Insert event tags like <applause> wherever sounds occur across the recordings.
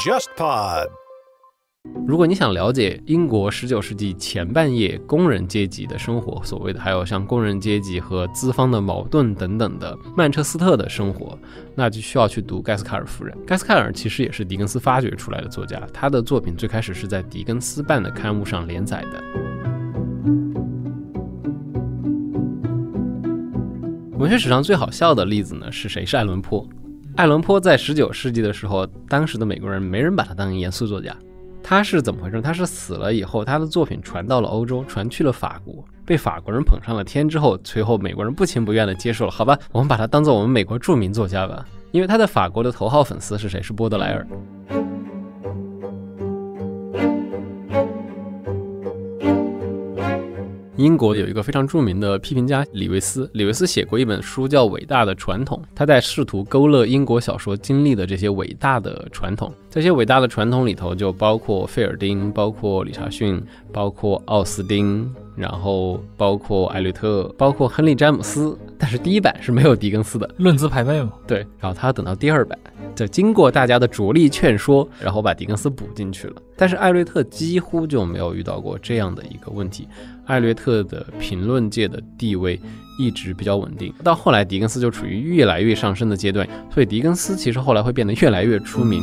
JustPod。如果你想了解英国十九世纪前半叶工人阶级的生活，所谓的还有像工人阶级和资方的矛盾等等的曼彻斯特的生活，那就需要去读盖斯卡尔夫人。盖斯卡尔其实也是狄更斯发掘出来的作家，他的作品最开始是在狄更斯办的刊物上连载的。文学史上最好笑的例子呢，是谁是爱伦坡？爱伦坡在十九世纪的时候，当时的美国人没人把他当严肃作家。他是怎么回事？他是死了以后，他的作品传到了欧洲，传去了法国，被法国人捧上了天之后，最后美国人不情不愿地接受了。好吧，我们把他当做我们美国著名作家吧，因为他在法国的头号粉丝是谁？是波德莱尔。英国有一个非常著名的批评家李维斯，李维斯写过一本书叫《伟大的传统》，他在试图勾勒英国小说经历的这些伟大的传统。这些伟大的传统里头就包括费尔丁，包括理查逊，包括奥斯丁，然后包括艾略特，包括亨利詹姆斯。但是第一版是没有狄更斯的，论资排辈嘛。对，然后他等到第二版，就经过大家的着力劝说，然后把狄更斯补进去了。但是艾略特几乎就没有遇到过这样的一个问题。艾略特的评论界的地位一直比较稳定，到后来狄更斯就处于越来越上升的阶段，所以狄更斯其实后来会变得越来越出名。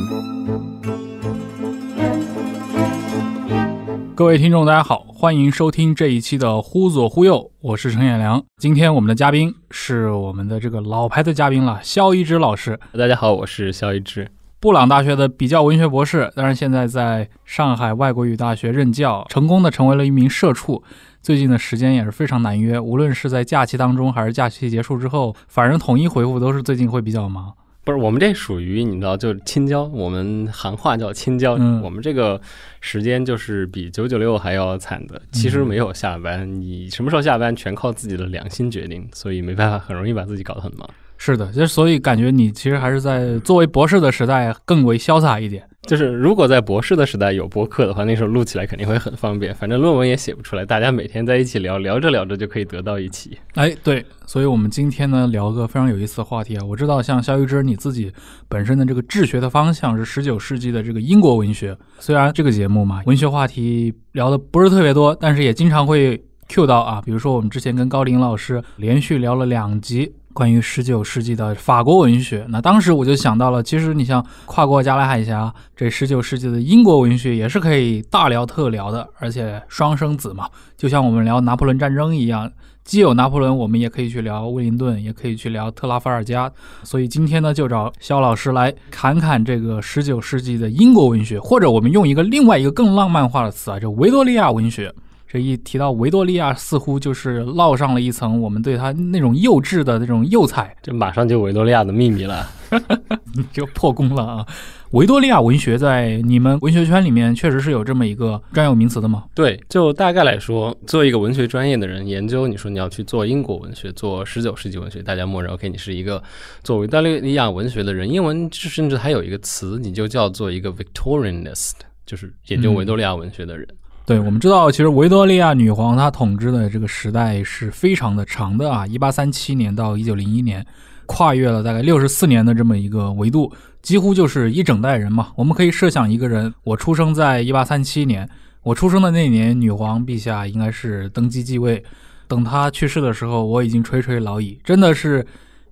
各位听众，大家好，欢迎收听这一期的《忽左忽右》，我是陈彦良。今天我们的嘉宾是我们的这个老牌的嘉宾了，肖一之老师。大家好，我是肖一之，布朗大学的比较文学博士，但是现在在上海外国语大学任教，成功的成为了一名社畜。最近的时间也是非常难约，无论是在假期当中还是假期结束之后，反正统一回复都是最近会比较忙。不是我们这属于你知道，就青椒，我们行话叫青椒，我们这个时间就是比九九六还要惨的。其实没有下班，你什么时候下班全靠自己的良心决定，所以没办法，很容易把自己搞得很忙。是的，就所以感觉你其实还是在作为博士的时代更为潇洒一点。就是如果在博士的时代有博客的话，那时候录起来肯定会很方便。反正论文也写不出来，大家每天在一起聊聊着聊着就可以得到一起。哎，对，所以我们今天呢聊个非常有意思的话题啊。我知道像肖玉芝你自己本身的这个治学的方向是十九世纪的这个英国文学，虽然这个节目嘛文学话题聊的不是特别多，但是也经常会 Q 到啊，比如说我们之前跟高林老师连续聊了两集。关于十九世纪的法国文学，那当时我就想到了，其实你像跨过加莱海峡这十九世纪的英国文学也是可以大聊特聊的，而且双生子嘛，就像我们聊拿破仑战争一样，既有拿破仑，我们也可以去聊威灵顿，也可以去聊特拉法尔加。所以今天呢，就找肖老师来侃侃这个十九世纪的英国文学，或者我们用一个另外一个更浪漫化的词啊，就维多利亚文学。这一提到维多利亚，似乎就是烙上了一层我们对他那种幼稚的那种幼彩。这马上就维多利亚的秘密了，<laughs> 就破功了啊！维多利亚文学在你们文学圈里面，确实是有这么一个专有名词的吗？对，就大概来说，作为一个文学专业的人研究，你说你要去做英国文学，做十九世纪文学，大家默认 OK，你是一个做维多利亚文学的人。英文甚至还有一个词，你就叫做一个 Victorianist，就是研究维多利亚文学的人。对，我们知道，其实维多利亚女皇她统治的这个时代是非常的长的啊，一八三七年到一九零一年，跨越了大概六十四年的这么一个维度，几乎就是一整代人嘛。我们可以设想一个人，我出生在一八三七年，我出生的那年，女皇陛下应该是登基继位，等她去世的时候，我已经垂垂老矣，真的是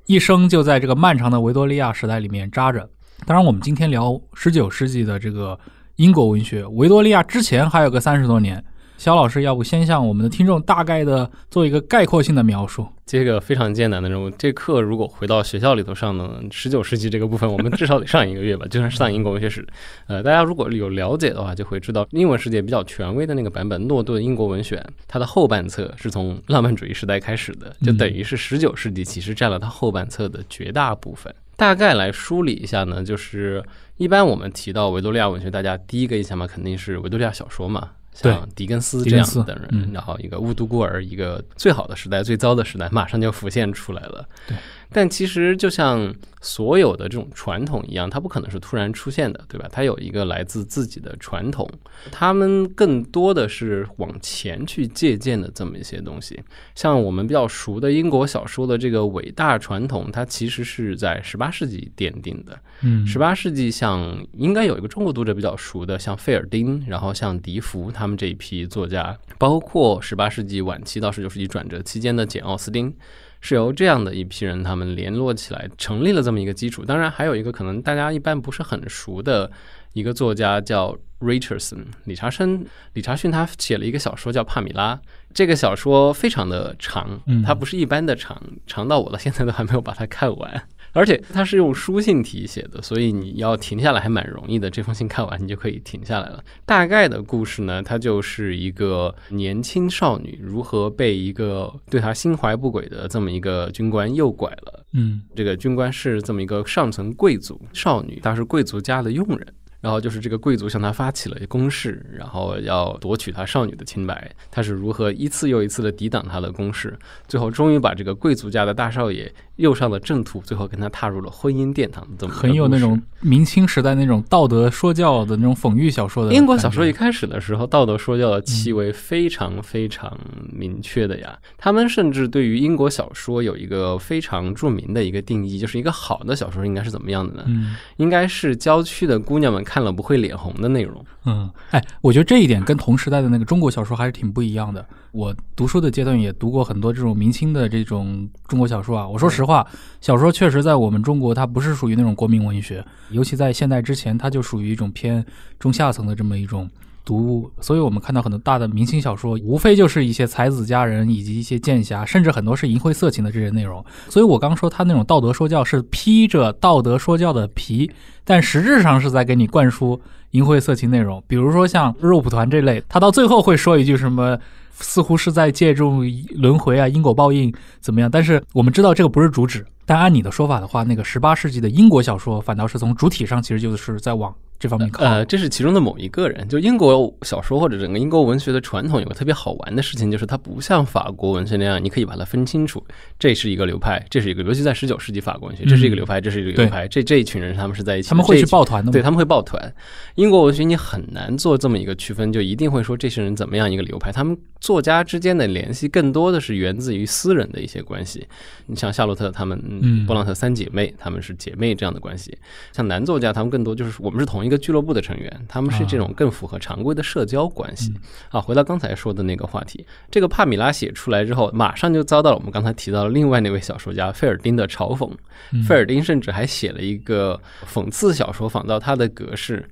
一生就在这个漫长的维多利亚时代里面扎着。当然，我们今天聊十九世纪的这个。英国文学维多利亚之前还有个三十多年，肖老师要不先向我们的听众大概的做一个概括性的描述，这个非常艰难的任务。这课如果回到学校里头上呢，十九世纪这个部分我们至少得上一个月吧，就算上英国文学史。呃，大家如果有了解的话，就会知道英文世界比较权威的那个版本《诺顿英国文选》，它的后半册是从浪漫主义时代开始的，就等于是十九世纪其实占了它后半册的绝大部分。大概来梳理一下呢，就是。一般我们提到维多利亚文学，大家第一个印象嘛，肯定是维多利亚小说嘛，像狄更斯这样的人，然后一个《雾都孤儿》，一个《最好的时代》，最糟的时代，马上就浮现出来了。对。但其实，就像所有的这种传统一样，它不可能是突然出现的，对吧？它有一个来自自己的传统。他们更多的是往前去借鉴的这么一些东西。像我们比较熟的英国小说的这个伟大传统，它其实是，在十八世纪奠定的。嗯，十八世纪像应该有一个中国读者比较熟的，像费尔丁，然后像笛福他们这一批作家，包括十八世纪晚期到十九世纪转折期间的简奥斯汀。是由这样的一批人，他们联络起来，成立了这么一个基础。当然，还有一个可能大家一般不是很熟的一个作家叫 Richardson 理查生理查逊，他写了一个小说叫《帕米拉》。这个小说非常的长，它不是一般的长，长到我到现在都还没有把它看完。而且它是用书信体写的，所以你要停下来还蛮容易的。这封信看完，你就可以停下来了。大概的故事呢，它就是一个年轻少女如何被一个对她心怀不轨的这么一个军官诱拐了。嗯，这个军官是这么一个上层贵族，少女她是贵族家的佣人，然后就是这个贵族向她发起了攻势，然后要夺取她少女的清白。她是如何一次又一次的抵挡他的攻势，最后终于把这个贵族家的大少爷。右上的正途，最后跟他踏入了婚姻殿堂，怎么很有那种明清时代那种道德说教的那种讽喻小说的。英国小说一开始的时候，道德说教的气味非常非常明确的呀。他们甚至对于英国小说有一个非常著名的一个定义，就是一个好的小说应该是怎么样的呢？应该是郊区的姑娘们看了不会脸红的内容。嗯，哎，我觉得这一点跟同时代的那个中国小说还是挺不一样的。我读书的阶段也读过很多这种明清的这种中国小说啊。我说实话。话小说确实在我们中国，它不是属于那种国民文学，尤其在现代之前，它就属于一种偏中下层的这么一种读物。所以我们看到很多大的明星小说，无非就是一些才子佳人，以及一些剑侠，甚至很多是淫秽色情的这些内容。所以我刚说，他那种道德说教是披着道德说教的皮，但实质上是在给你灌输淫秽色情内容。比如说像肉蒲团这类，他到最后会说一句什么？似乎是在借助轮回啊、因果报应怎么样？但是我们知道这个不是主旨。但按你的说法的话，那个十八世纪的英国小说反倒是从主体上其实就是在往。这方面，呃，这是其中的某一个人。就英国小说或者整个英国文学的传统，有个特别好玩的事情，就是它不像法国文学那样，你可以把它分清楚。这是一个流派，这是一个，尤其在十九世纪法国文学，这是一个流派，这是一个流派。这这一群人，他们是在一起，他们会去抱团的，对他们会抱团。英国文学你很难做这么一个区分，就一定会说这些人怎么样一个流派。他们作家之间的联系更多的是源自于私人的一些关系。你像夏洛特他们，嗯，布朗特三姐妹，他们是姐妹这样的关系。像男作家，他们更多就是我们是同一。一个俱乐部的成员，他们是这种更符合常规的社交关系。啊，回到刚才说的那个话题，这个帕米拉写出来之后，马上就遭到了我们刚才提到的另外那位小说家费尔丁的嘲讽。费尔丁甚至还写了一个讽刺小说，仿照他的格式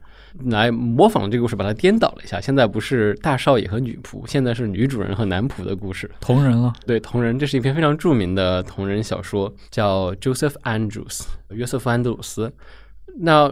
来模仿这个故事，把它颠倒了一下。现在不是大少爷和女仆，现在是女主人和男仆的故事。同人了，对同人，这是一篇非常著名的同人小说，叫 Joseph Andrews，约瑟夫·安德鲁斯。那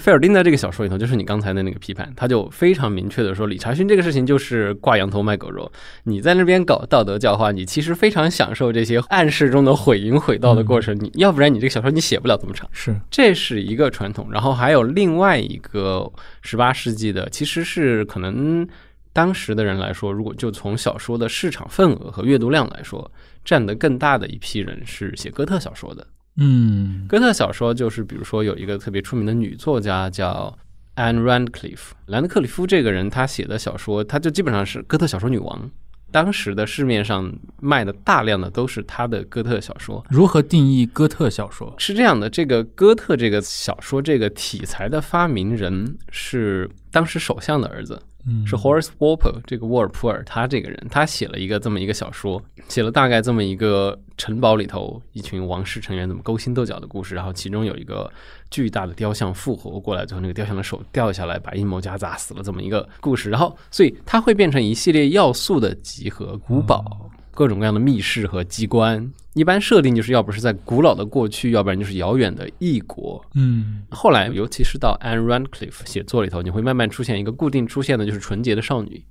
菲尔丁在这个小说里头，就是你刚才的那个批判，他就非常明确的说，理查逊这个事情就是挂羊头卖狗肉。你在那边搞道德教化，你其实非常享受这些暗示中的毁淫毁道的过程。你要不然你这个小说你写不了这么长。是，这是一个传统。然后还有另外一个十八世纪的，其实是可能当时的人来说，如果就从小说的市场份额和阅读量来说，占得更大的一批人是写哥特小说的。嗯，哥特小说就是，比如说有一个特别出名的女作家叫 Anne Radcliffe，兰德克里夫这个人，她写的小说，她就基本上是哥特小说女王。当时的市面上卖的大量的都是她的哥特小说。如何定义哥特小说？是这样的，这个哥特这个小说这个题材的发明人是当时首相的儿子。是 Horace Walpole 这个沃尔普尔，他这个人，他写了一个这么一个小说，写了大概这么一个城堡里头一群王室成员怎么勾心斗角的故事，然后其中有一个巨大的雕像复活过来，最后那个雕像的手掉下来，把阴谋家砸死了，这么一个故事。然后，所以它会变成一系列要素的集合，古堡。各种各样的密室和机关，一般设定就是要不是在古老的过去，要不然就是遥远的异国。嗯，后来尤其是到 Anne r a n c l e f e 写作里头，你会慢慢出现一个固定出现的，就是纯洁的少女，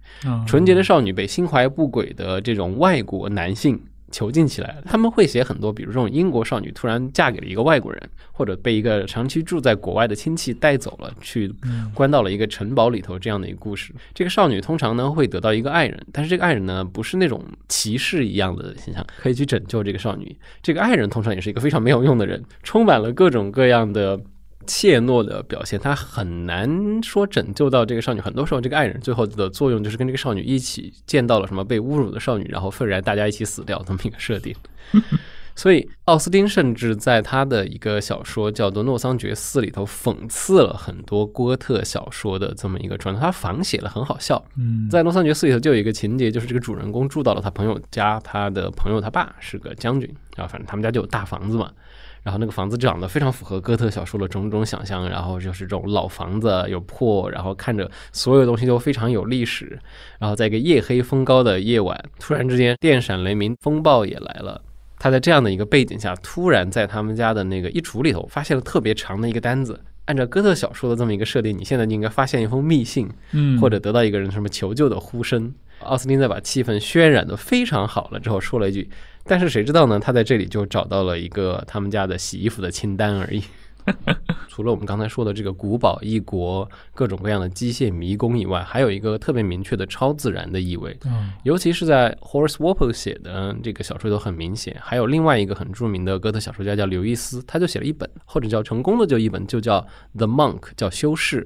纯洁的少女被心怀不轨的这种外国男性。囚禁起来，他们会写很多，比如这种英国少女突然嫁给了一个外国人，或者被一个长期住在国外的亲戚带走了，去关到了一个城堡里头这样的一个故事。这个少女通常呢会得到一个爱人，但是这个爱人呢不是那种骑士一样的形象，可以去拯救这个少女。这个爱人通常也是一个非常没有用的人，充满了各种各样的。怯懦的表现，他很难说拯救到这个少女。很多时候，这个爱人最后的作用就是跟这个少女一起见到了什么被侮辱的少女，然后愤然大家一起死掉，这么一个设定。<laughs> 所以，奥斯汀甚至在他的一个小说叫做《诺桑觉寺》里头，讽刺了很多哥特小说的这么一个传统，他仿写了，很好笑。在《诺桑觉寺》里头，就有一个情节，就是这个主人公住到了他朋友家，他的朋友他爸是个将军啊，反正他们家就有大房子嘛。然后那个房子长得非常符合哥特小说的种种想象，然后就是这种老房子有破，然后看着所有东西都非常有历史。然后在一个夜黑风高的夜晚，突然之间电闪雷鸣，风暴也来了。他在这样的一个背景下，突然在他们家的那个衣橱里头发现了特别长的一个单子。按照哥特小说的这么一个设定，你现在就应该发现一封密信，嗯，或者得到一个人什么求救的呼声。奥斯汀在把气氛渲染的非常好了之后，说了一句。但是谁知道呢？他在这里就找到了一个他们家的洗衣服的清单而已。<laughs> 除了我们刚才说的这个古堡、异国、各种各样的机械迷宫以外，还有一个特别明确的超自然的意味。嗯，尤其是在 Horace Walpole 写的这个小说都很明显。还有另外一个很著名的哥特小说家叫刘易斯，他就写了一本，或者叫成功的就一本，就叫《The Monk》，叫《修士》。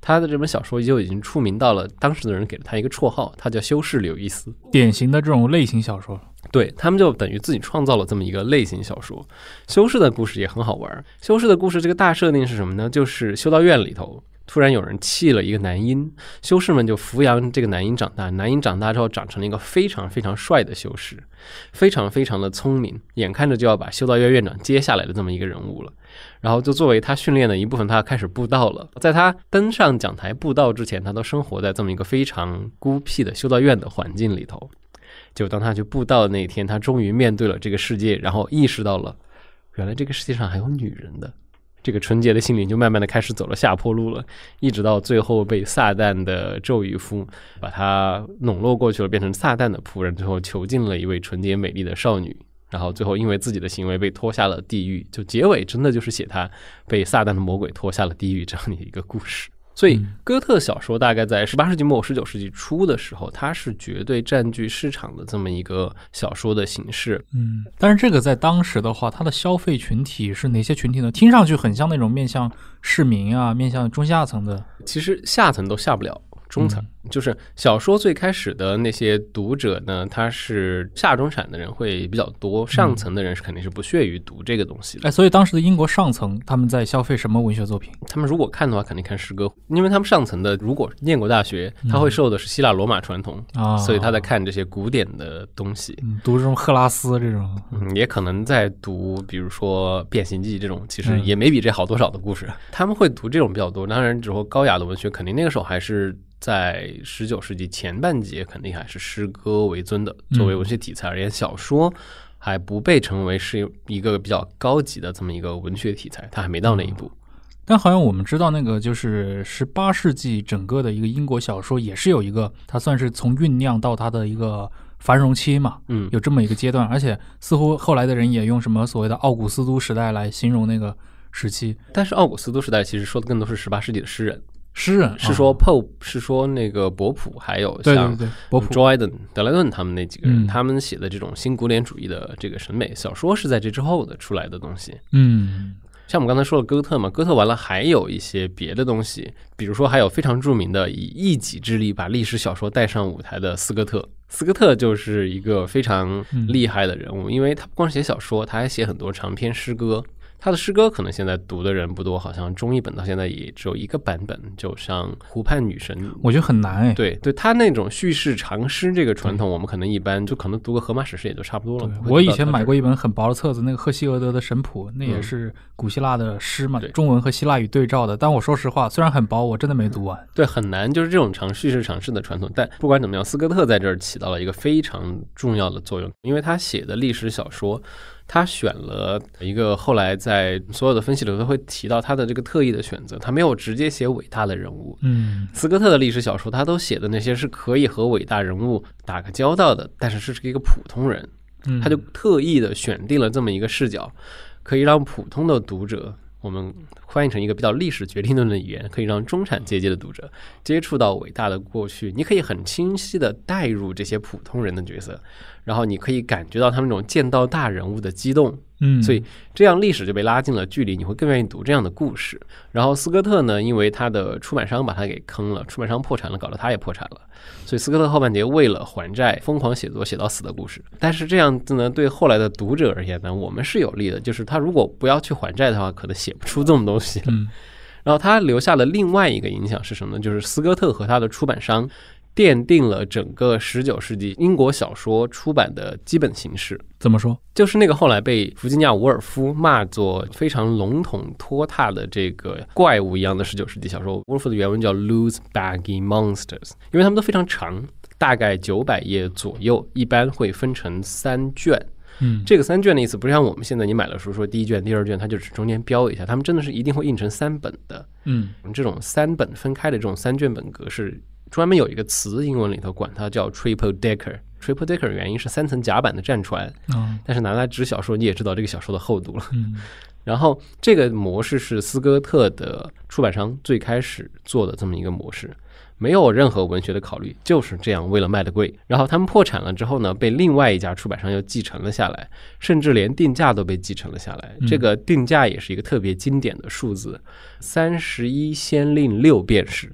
他的这本小说就已经出名到了，当时的人给了他一个绰号，他叫修士刘易斯。典型的这种类型小说。对他们就等于自己创造了这么一个类型小说，修士的故事也很好玩。修士的故事这个大设定是什么呢？就是修道院里头突然有人弃了一个男婴，修士们就抚养这个男婴长大。男婴长大之后长成了一个非常非常帅的修士，非常非常的聪明，眼看着就要把修道院院长接下来的这么一个人物了。然后就作为他训练的一部分，他要开始布道了。在他登上讲台布道之前，他都生活在这么一个非常孤僻的修道院的环境里头。就当他去布道的那一天，他终于面对了这个世界，然后意识到了，原来这个世界上还有女人的这个纯洁的心灵，就慢慢的开始走了下坡路了，一直到最后被撒旦的咒语夫把他笼络过去了，变成撒旦的仆人，最后囚禁了一位纯洁美丽的少女，然后最后因为自己的行为被拖下了地狱，就结尾真的就是写他被撒旦的魔鬼拖下了地狱这样的一个故事。所以，哥特小说大概在十八世纪末、十九世纪初的时候，它是绝对占据市场的这么一个小说的形式。嗯，但是这个在当时的话，它的消费群体是哪些群体呢？听上去很像那种面向市民啊、面向中下层的，其实下层都下不了。中层就是小说最开始的那些读者呢，他是下中产的人会比较多，上层的人是肯定是不屑于读这个东西。的。哎，所以当时的英国上层他们在消费什么文学作品？他们如果看的话，肯定看诗歌，因为他们上层的如果念过大学，他会受的是希腊罗马传统啊，所以他在看这些古典的东西，读这种赫拉斯这种，嗯，也可能在读比如说《变形记》这种，其实也没比这好多少的故事。他们会读这种比较多，当然，之说高雅的文学，肯定那个时候还是。在十九世纪前半截，肯定还是诗歌为尊的。作为文学题材而言，小说还不被成为是一个比较高级的这么一个文学题材，它还没到那一步。但好像我们知道，那个就是十八世纪整个的一个英国小说，也是有一个它算是从酝酿到它的一个繁荣期嘛。嗯，有这么一个阶段，而且似乎后来的人也用什么所谓的“奥古斯都时代”来形容那个时期。但是“奥古斯都时代”其实说的更多是十八世纪的诗人。诗人是说，Pop e 是说那个博普，还有像 Jordan 德莱顿他们那几个人，他们写的这种新古典主义的这个审美小说是在这之后的出来的东西。嗯，像我们刚才说了哥特嘛，哥特完了还有一些别的东西，比如说还有非常著名的以一己之力把历史小说带上舞台的斯科特。斯科特就是一个非常厉害的人物，因为他不光写小说，他还写很多长篇诗歌。他的诗歌可能现在读的人不多，好像中译本到现在也只有一个版本，就像《湖畔女神》，我觉得很难哎。对对，他那种叙事长诗这个传统，我们可能一般就可能读个《荷马史诗》也就差不多了。我以前买过一本很薄的册子，那个赫西俄德的《神谱》，那也是古希腊的诗嘛，对，中文和希腊语对照的。但我说实话，虽然很薄，我真的没读完。对，<laughs> 很难，就是这种长叙事长诗的传统。但不管怎么样，斯科特在这儿起到了一个非常重要的作用，因为他写的历史小说。他选了一个后来在所有的分析里都会提到他的这个特意的选择，他没有直接写伟大的人物。嗯，斯科特的历史小说他都写的那些是可以和伟大人物打个交道的，但是这是一个普通人。他就特意的选定了这么一个视角，可以让普通的读者，我们翻译成一个比较历史决定论的语言，可以让中产阶级的读者接触到伟大的过去，你可以很清晰的带入这些普通人的角色。然后你可以感觉到他们那种见到大人物的激动，嗯，所以这样历史就被拉近了距离，你会更愿意读这样的故事。然后斯科特呢，因为他的出版商把他给坑了，出版商破产了，搞得他也破产了，所以斯科特后半截为了还债疯狂写作，写到死的故事。但是这样子呢，对后来的读者而言呢，我们是有利的，就是他如果不要去还债的话，可能写不出这种东西。然后他留下了另外一个影响是什么呢？就是斯科特和他的出版商。奠定了整个十九世纪英国小说出版的基本形式。怎么说？就是那个后来被弗吉尼亚·伍尔夫骂作非常笼统、拖沓的这个怪物一样的十九世纪小说。伍尔夫的原文叫 “Loose Baggy Monsters”，因为他们都非常长，大概九百页左右，一般会分成三卷。嗯，这个三卷的意思不是像我们现在你买的书，说第一卷、第二卷，它就是中间标一下，他们真的是一定会印成三本的。嗯，这种三本分开的这种三卷本格式。专门有一个词，英文里头管它叫 triple decker。triple decker 原因是三层甲板的战船。嗯。但是拿来指小说，你也知道这个小说的厚度了。嗯。<laughs> 然后这个模式是斯科特的出版商最开始做的这么一个模式，没有任何文学的考虑，就是这样为了卖的贵。然后他们破产了之后呢，被另外一家出版商又继承了下来，甚至连定价都被继承了下来。这个定价也是一个特别经典的数字：三十一先令六便士。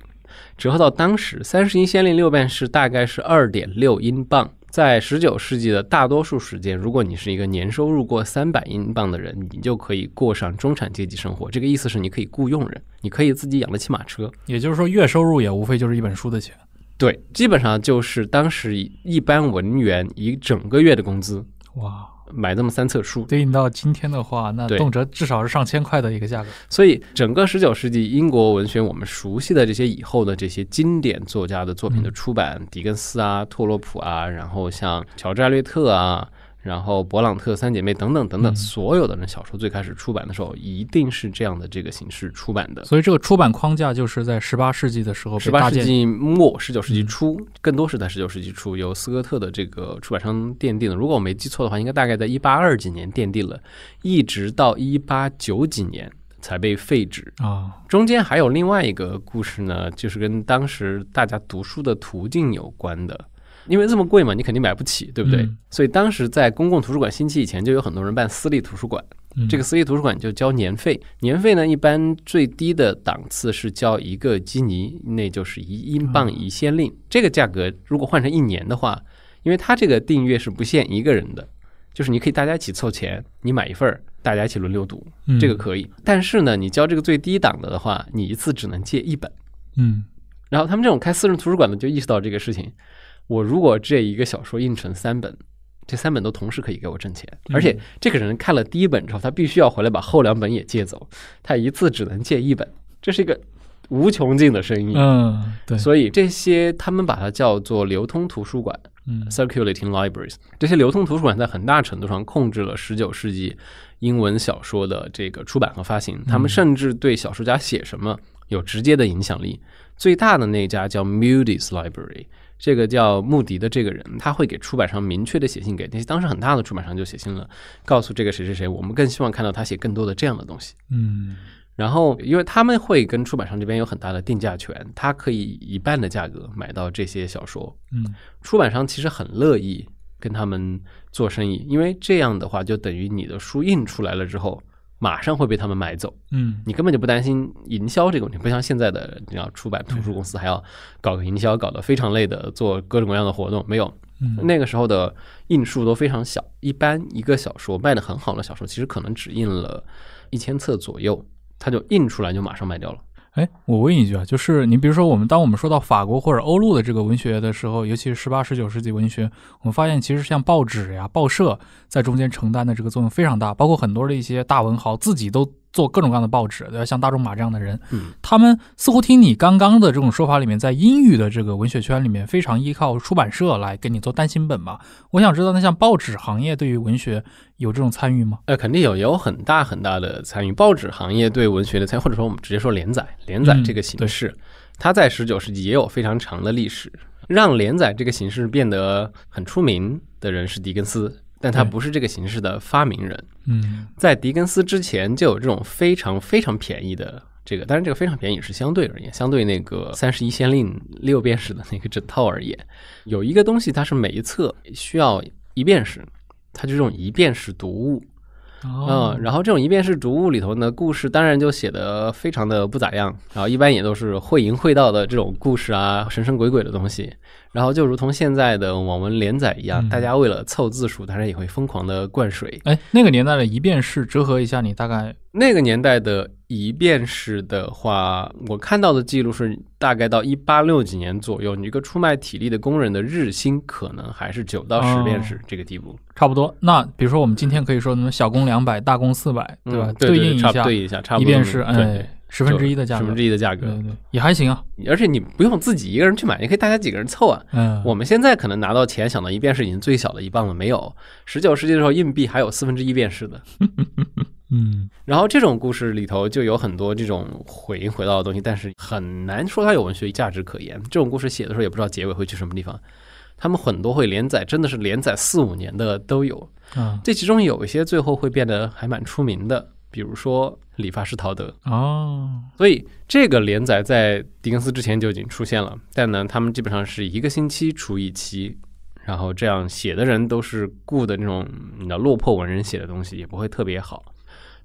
折合到当时，三十英先令六便士大概是二点六英镑。在十九世纪的大多数时间，如果你是一个年收入过三百英镑的人，你就可以过上中产阶级生活。这个意思是，你可以雇用人，你可以自己养得起马车。也就是说，月收入也无非就是一本书的钱。对，基本上就是当时一般文员一整个月的工资。哇。买这么三册书，对应到今天的话，那动辄至少是上千块的一个价格。所以，整个十九世纪英国文学，我们熟悉的这些以后的这些经典作家的作品的出版，狄更斯啊，托洛普啊，然后像乔治艾略特啊。然后，勃朗特三姐妹等等等等，所有的人小说最开始出版的时候，一定是这样的这个形式出版的。所以，这个出版框架就是在十八世纪的时候，十八世纪末、十九世纪初，更多是在十九世纪初由斯科特的这个出版商奠定的。如果我没记错的话，应该大概在一八二几年奠定了，一直到一八九几年才被废止啊。中间还有另外一个故事呢，就是跟当时大家读书的途径有关的。因为这么贵嘛，你肯定买不起，对不对？所以当时在公共图书馆兴起以前，就有很多人办私立图书馆。这个私立图书馆就交年费，年费呢一般最低的档次是交一个基尼，那就是一英镑一先令。这个价格如果换成一年的话，因为它这个订阅是不限一个人的，就是你可以大家一起凑钱，你买一份儿，大家一起轮流读，这个可以。但是呢，你交这个最低档的的话，你一次只能借一本。嗯，然后他们这种开私人图书馆的就意识到这个事情。我如果这一个小说印成三本，这三本都同时可以给我挣钱。而且这个人看了第一本之后，他必须要回来把后两本也借走。他一次只能借一本，这是一个无穷尽的生意。嗯，对。所以这些他们把它叫做流通图书馆，circulating libraries。这些流通图书馆在很大程度上控制了十九世纪英文小说的这个出版和发行。他们甚至对小说家写什么有直接的影响力。最大的那家叫 m u d i s Library。这个叫穆迪的这个人，他会给出版商明确的写信给那些当时很大的出版商，就写信了，告诉这个谁谁谁，我们更希望看到他写更多的这样的东西。嗯，然后因为他们会跟出版商这边有很大的定价权，他可以一半的价格买到这些小说。嗯，出版商其实很乐意跟他们做生意，因为这样的话就等于你的书印出来了之后。马上会被他们买走，嗯，你根本就不担心营销这个问题，不像现在的你要出版图书公司还要搞个营销，搞得非常累的做各种各样的活动，没有，那个时候的印数都非常小，一般一个小说卖的很好的小说，其实可能只印了一千册左右，它就印出来就马上卖掉了。哎，我问一句啊，就是你比如说，我们当我们说到法国或者欧陆的这个文学的时候，尤其是十八、十九世纪文学，我们发现其实像报纸呀、报社在中间承担的这个作用非常大，包括很多的一些大文豪自己都。做各种各样的报纸，对吧？像大仲马这样的人，嗯，他们似乎听你刚刚的这种说法里面，在英语的这个文学圈里面，非常依靠出版社来给你做单行本吧？我想知道，那像报纸行业对于文学有这种参与吗？呃，肯定有，有很大很大的参与。报纸行业对文学的参，或者说我们直接说连载，连载这个形式，它在十九世纪也有非常长的历史。让连载这个形式变得很出名的人是狄更斯，但他不是这个形式的发明人。嗯，在狄更斯之前就有这种非常非常便宜的这个，当然这个非常便宜是相对而言，相对那个三十一先令六便士的那个枕套而言，有一个东西它是每一册需要一便士，它就这种一便士读物，嗯，然后这种一便士读物里头呢，故事当然就写的非常的不咋样，然后一般也都是会淫会道的这种故事啊，神神鬼鬼的东西。然后就如同现在的网文连载一样，大家为了凑字数，当然也会疯狂的灌水。哎，那个年代的一遍式折合一下，你大概那个年代的一遍式的话，我看到的记录是大概到一八六几年左右，你一个出卖体力的工人的日薪可能还是九到十遍式这个地步。差不多。那比如说我们今天可以说，什么小工两百，大工四百，对吧？对应一下，一遍式，哎。十分之一的价格，十分之一的价格，也还行啊。而且你不用自己一个人去买，你可以大家几个人凑啊。嗯，我们现在可能拿到钱，想到一便士已经最小的一半了。没有，十九世纪的时候，硬币还有四分之一便士的。<laughs> 嗯。然后这种故事里头就有很多这种回回到的东西，但是很难说它有文学价值可言。这种故事写的时候也不知道结尾会去什么地方。他们很多会连载，真的是连载四五年的都有。嗯。这其中有一些最后会变得还蛮出名的，比如说。理发师陶德哦，所以这个连载在狄更斯之前就已经出现了，但呢，他们基本上是一个星期出一期，然后这样写的人都是雇的那种，你知道落魄文人写的东西也不会特别好。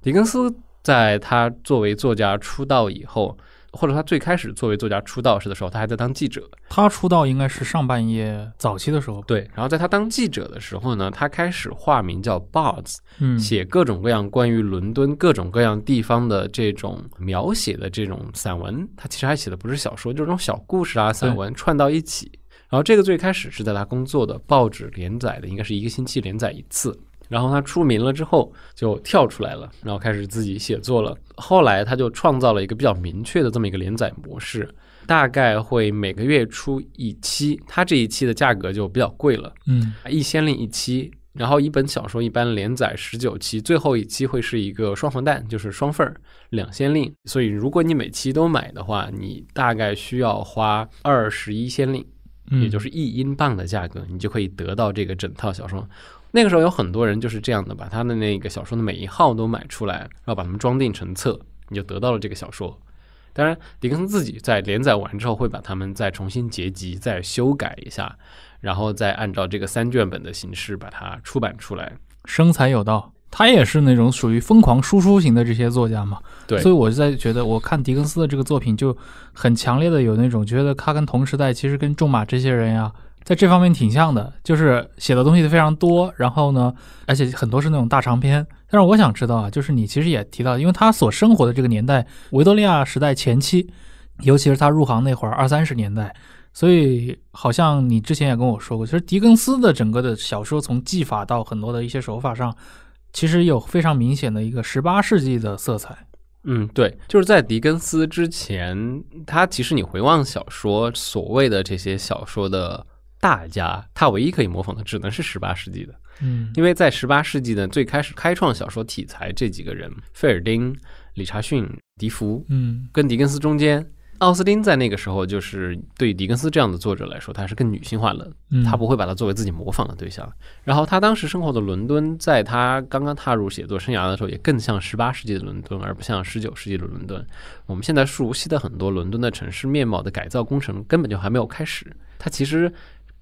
狄更斯在他作为作家出道以后。或者他最开始作为作家出道时的时候，他还在当记者。他出道应该是上半夜早期的时候。对，然后在他当记者的时候呢，他开始化名叫 Buds，嗯，写各种各样关于伦敦各种各样地方的这种描写的这种散文。他其实还写的不是小说，就是种小故事啊散文串到一起。然后这个最开始是在他工作的报纸连载的，应该是一个星期连载一次。然后他出名了之后，就跳出来了，然后开始自己写作了。后来他就创造了一个比较明确的这么一个连载模式，大概会每个月出一期。他这一期的价格就比较贵了，嗯，一先令一期。然后一本小说一般连载十九期，最后一期会是一个双黄蛋，就是双份儿，两先令。所以如果你每期都买的话，你大概需要花二十一先令，也就是一英镑的价格，你就可以得到这个整套小说。那个时候有很多人就是这样的，把他的那个小说的每一号都买出来，然后把它们装订成册，你就得到了这个小说。当然，狄更斯自己在连载完之后，会把他们再重新结集，再修改一下，然后再按照这个三卷本的形式把它出版出来。生财有道，他也是那种属于疯狂输出型的这些作家嘛。对，所以我就在觉得，我看狄更斯的这个作品就很强烈的有那种觉得他跟同时代，其实跟仲马这些人呀。在这方面挺像的，就是写的东西非常多，然后呢，而且很多是那种大长篇。但是我想知道啊，就是你其实也提到，因为他所生活的这个年代，维多利亚时代前期，尤其是他入行那会儿二三十年代，所以好像你之前也跟我说过，其实狄更斯的整个的小说从技法到很多的一些手法上，其实有非常明显的一个十八世纪的色彩。嗯，对，就是在狄更斯之前，他其实你回望小说，所谓的这些小说的。大家，他唯一可以模仿的只能是十八世纪的，嗯，因为在十八世纪的最开始开创小说题材这几个人，费尔丁、理查逊、笛福，嗯，跟狄更斯中间，奥斯丁在那个时候，就是对狄更斯这样的作者来说，他是更女性化的，他不会把他作为自己模仿的对象。然后他当时生活的伦敦，在他刚刚踏入写作生涯的时候，也更像十八世纪的伦敦，而不像十九世纪的伦敦。我们现在熟悉的很多伦敦的城市面貌的改造工程，根本就还没有开始。他其实。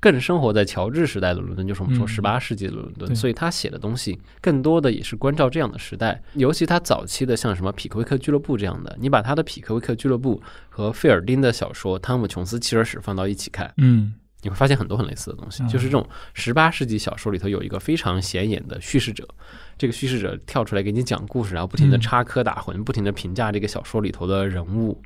更生活在乔治时代的伦敦，就是我们说十八世纪的伦敦，所以他写的东西更多的也是关照这样的时代。尤其他早期的，像什么匹克威克俱乐部这样的，你把他的匹克威克俱乐部和费尔丁的小说《汤姆·琼斯》、《汽车史》放到一起看，嗯，你会发现很多很类似的东西。就是这种十八世纪小说里头有一个非常显眼的叙事者，这个叙事者跳出来给你讲故事，然后不停的插科打诨，不停的评价这个小说里头的人物，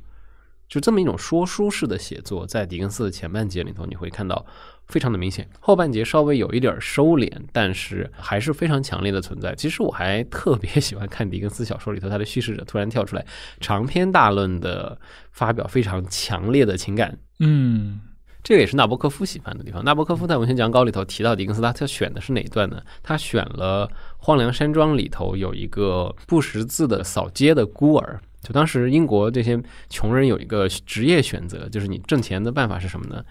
就这么一种说书式的写作，在狄更斯的前半截里头你会看到。非常的明显，后半节稍微有一点收敛，但是还是非常强烈的存在。其实我还特别喜欢看狄更斯小说里头，他的叙事者突然跳出来，长篇大论的发表非常强烈的情感。嗯，这个也是纳博科夫喜欢的地方。纳博科夫在文学讲稿里头提到狄更斯，他他选的是哪段呢？他选了《荒凉山庄》里头有一个不识字的扫街的孤儿。就当时英国这些穷人有一个职业选择，就是你挣钱的办法是什么呢？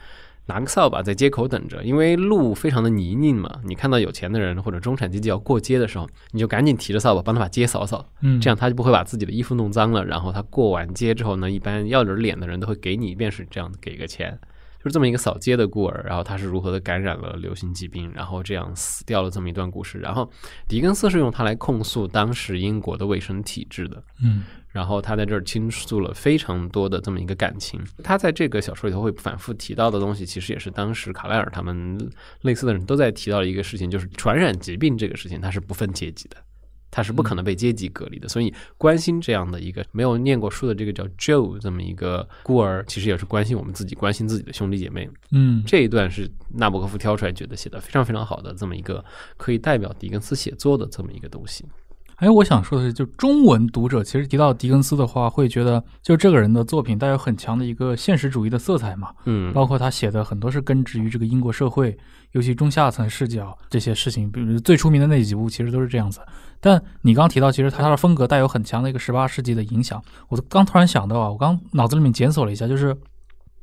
拿个扫把在街口等着，因为路非常的泥泞嘛。你看到有钱的人或者中产阶级要过街的时候，你就赶紧提着扫把帮他把街扫扫，嗯，这样他就不会把自己的衣服弄脏了。然后他过完街之后呢，一般要脸的人都会给你一便是这样给个钱，就是这么一个扫街的孤儿。然后他是如何的感染了流行疾病，然后这样死掉了这么一段故事。然后狄更斯是用它来控诉当时英国的卫生体制的，嗯。然后他在这儿倾诉了非常多的这么一个感情。他在这个小说里头会反复提到的东西，其实也是当时卡莱尔他们类似的人都在提到的一个事情，就是传染疾病这个事情，它是不分阶级的，它是不可能被阶级隔离的。所以关心这样的一个没有念过书的这个叫 Joe 这么一个孤儿，其实也是关心我们自己，关心自己的兄弟姐妹。嗯，这一段是纳博科夫挑出来觉得写的非常非常好的这么一个可以代表狄更斯写作的这么一个东西。哎，我想说的是，就中文读者其实提到狄更斯的话，会觉得就这个人的作品带有很强的一个现实主义的色彩嘛，嗯，包括他写的很多是根植于这个英国社会，尤其中下层视角这些事情，比如最出名的那几部其实都是这样子。但你刚提到，其实他他的风格带有很强的一个十八世纪的影响。我刚突然想到啊，我刚脑子里面检索了一下，就是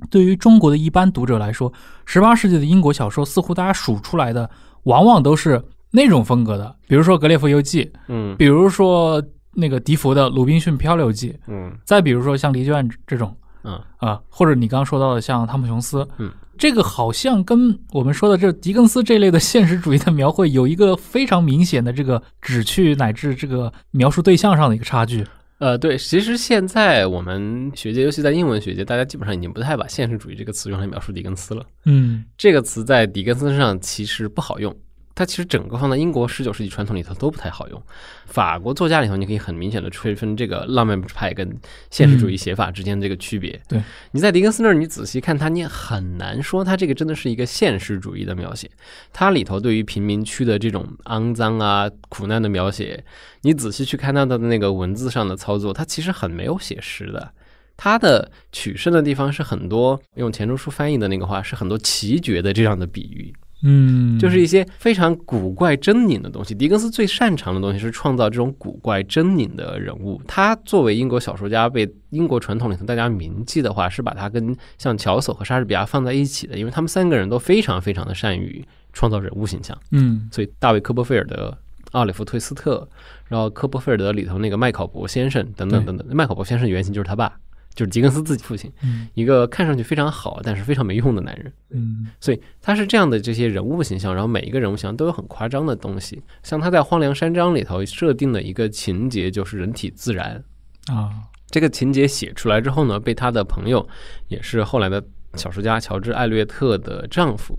对于中国的一般读者来说，十八世纪的英国小说似乎大家数出来的往往都是。那种风格的，比如说《格列佛游记》，嗯，比如说那个笛福的《鲁滨逊漂流记》，嗯，再比如说像《离案这种，嗯啊，或者你刚刚说到的像汤姆·琼斯，嗯，这个好像跟我们说的这狄更斯这类的现实主义的描绘有一个非常明显的这个只去乃至这个描述对象上的一个差距。呃，对，其实现在我们学界，尤其在英文学界，大家基本上已经不太把现实主义这个词用来描述狄更斯了。嗯，这个词在狄更斯身上其实不好用。它其实整个放在英国十九世纪传统里头都不太好用。法国作家里头，你可以很明显的区分这个浪漫派跟现实主义写法之间的这个区别。对你在狄更斯那儿，你仔细看他，你很难说他这个真的是一个现实主义的描写。它里头对于贫民区的这种肮脏啊、苦难的描写，你仔细去看他的那个文字上的操作，它其实很没有写实的。它的取胜的地方是很多，用钱钟书翻译的那个话，是很多奇绝的这样的比喻。嗯，就是一些非常古怪狰狞的东西。狄更斯最擅长的东西是创造这种古怪狰狞的人物。他作为英国小说家被英国传统里头大家铭记的话，是把他跟像乔叟和莎士比亚放在一起的，因为他们三个人都非常非常的善于创造人物形象。嗯，所以大卫科波菲尔德。奥利弗推斯特，然后科波菲尔德里头那个麦考伯先生等等等等，麦考伯先生原型就是他爸。就是狄更斯自己父亲，一个看上去非常好，但是非常没用的男人。嗯，所以他是这样的这些人物形象，然后每一个人物形象都有很夸张的东西。像他在《荒凉山庄》里头设定的一个情节，就是人体自燃啊。这个情节写出来之后呢，被他的朋友，也是后来的小说家乔治·艾略特的丈夫